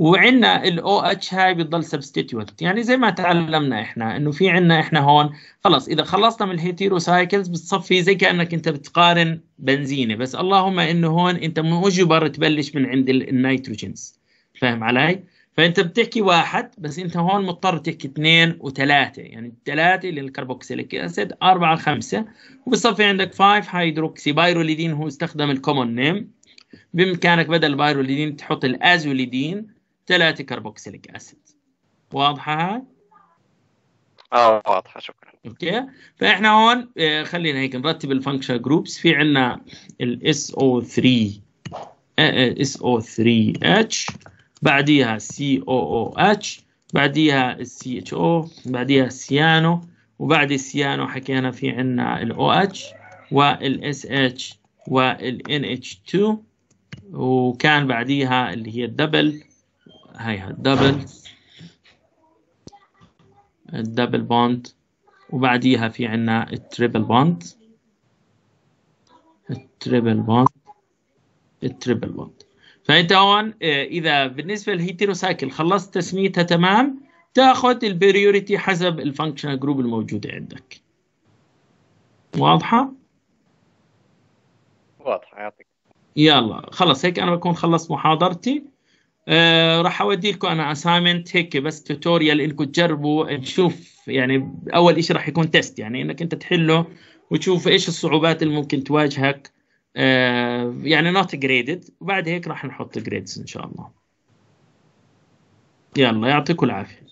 وعندنا الاو اتش هاي بتضل سبستيتيوت يعني زي ما تعلمنا احنا انه في عندنا احنا هون خلص اذا خلصنا من الهيتيرو سايكلز بتصفي زي كانك انت بتقارن بنزينه بس اللهم انه هون انت مجبر تبلش من عند النيتروجينز فاهم علي؟ فانت بتحكي واحد بس انت هون مضطر تحكي اثنين وثلاثه يعني ثلاثه للكربوكسيليك اسيد اربعه خمسه وبصفي عندك 5 هيدروكسي بايروليدين هو استخدم الكومون نيم بامكانك بدل بايروليدين تحط الازوليدين ثلاثة كربوكسيليك اسيد واضحه هاي؟ اه واضحه شكرا اوكي فاحنا هون آه، خلينا هيك نرتب الفانكشن جروبس في عندنا الاس او 3 اس او 3 اتش بعديها سي او او اتش بعديها السي اتش او بعديها السيانو وبعد السيانو حكينا في عندنا الاو اتش والاس اتش والان اتش 2 وكان بعديها اللي هي الدبل هاي هاد دبل الدبل بوند وبعديها في عنا التريبل بوند التريبل بوند التريبل بوند فانت هون آه، اذا بالنسبه للهيتروسايكل خلصت تسميتها تمام تاخذ البريوريتي حسب الفانكشنال جروب الموجوده عندك واضحه واضحه يعطيك يلا خلص هيك انا بكون خلصت محاضرتي آه، راح اوديكم انا اسايمنت هيك بس توتوريال انكم تجربوا تشوف يعني اول شيء راح يكون تيست يعني انك انت تحله وتشوف ايش الصعوبات اللي ممكن تواجهك آه، يعني نوت جريدد وبعد هيك راح نحط جريدز ان شاء الله يلا يعطيكم العافيه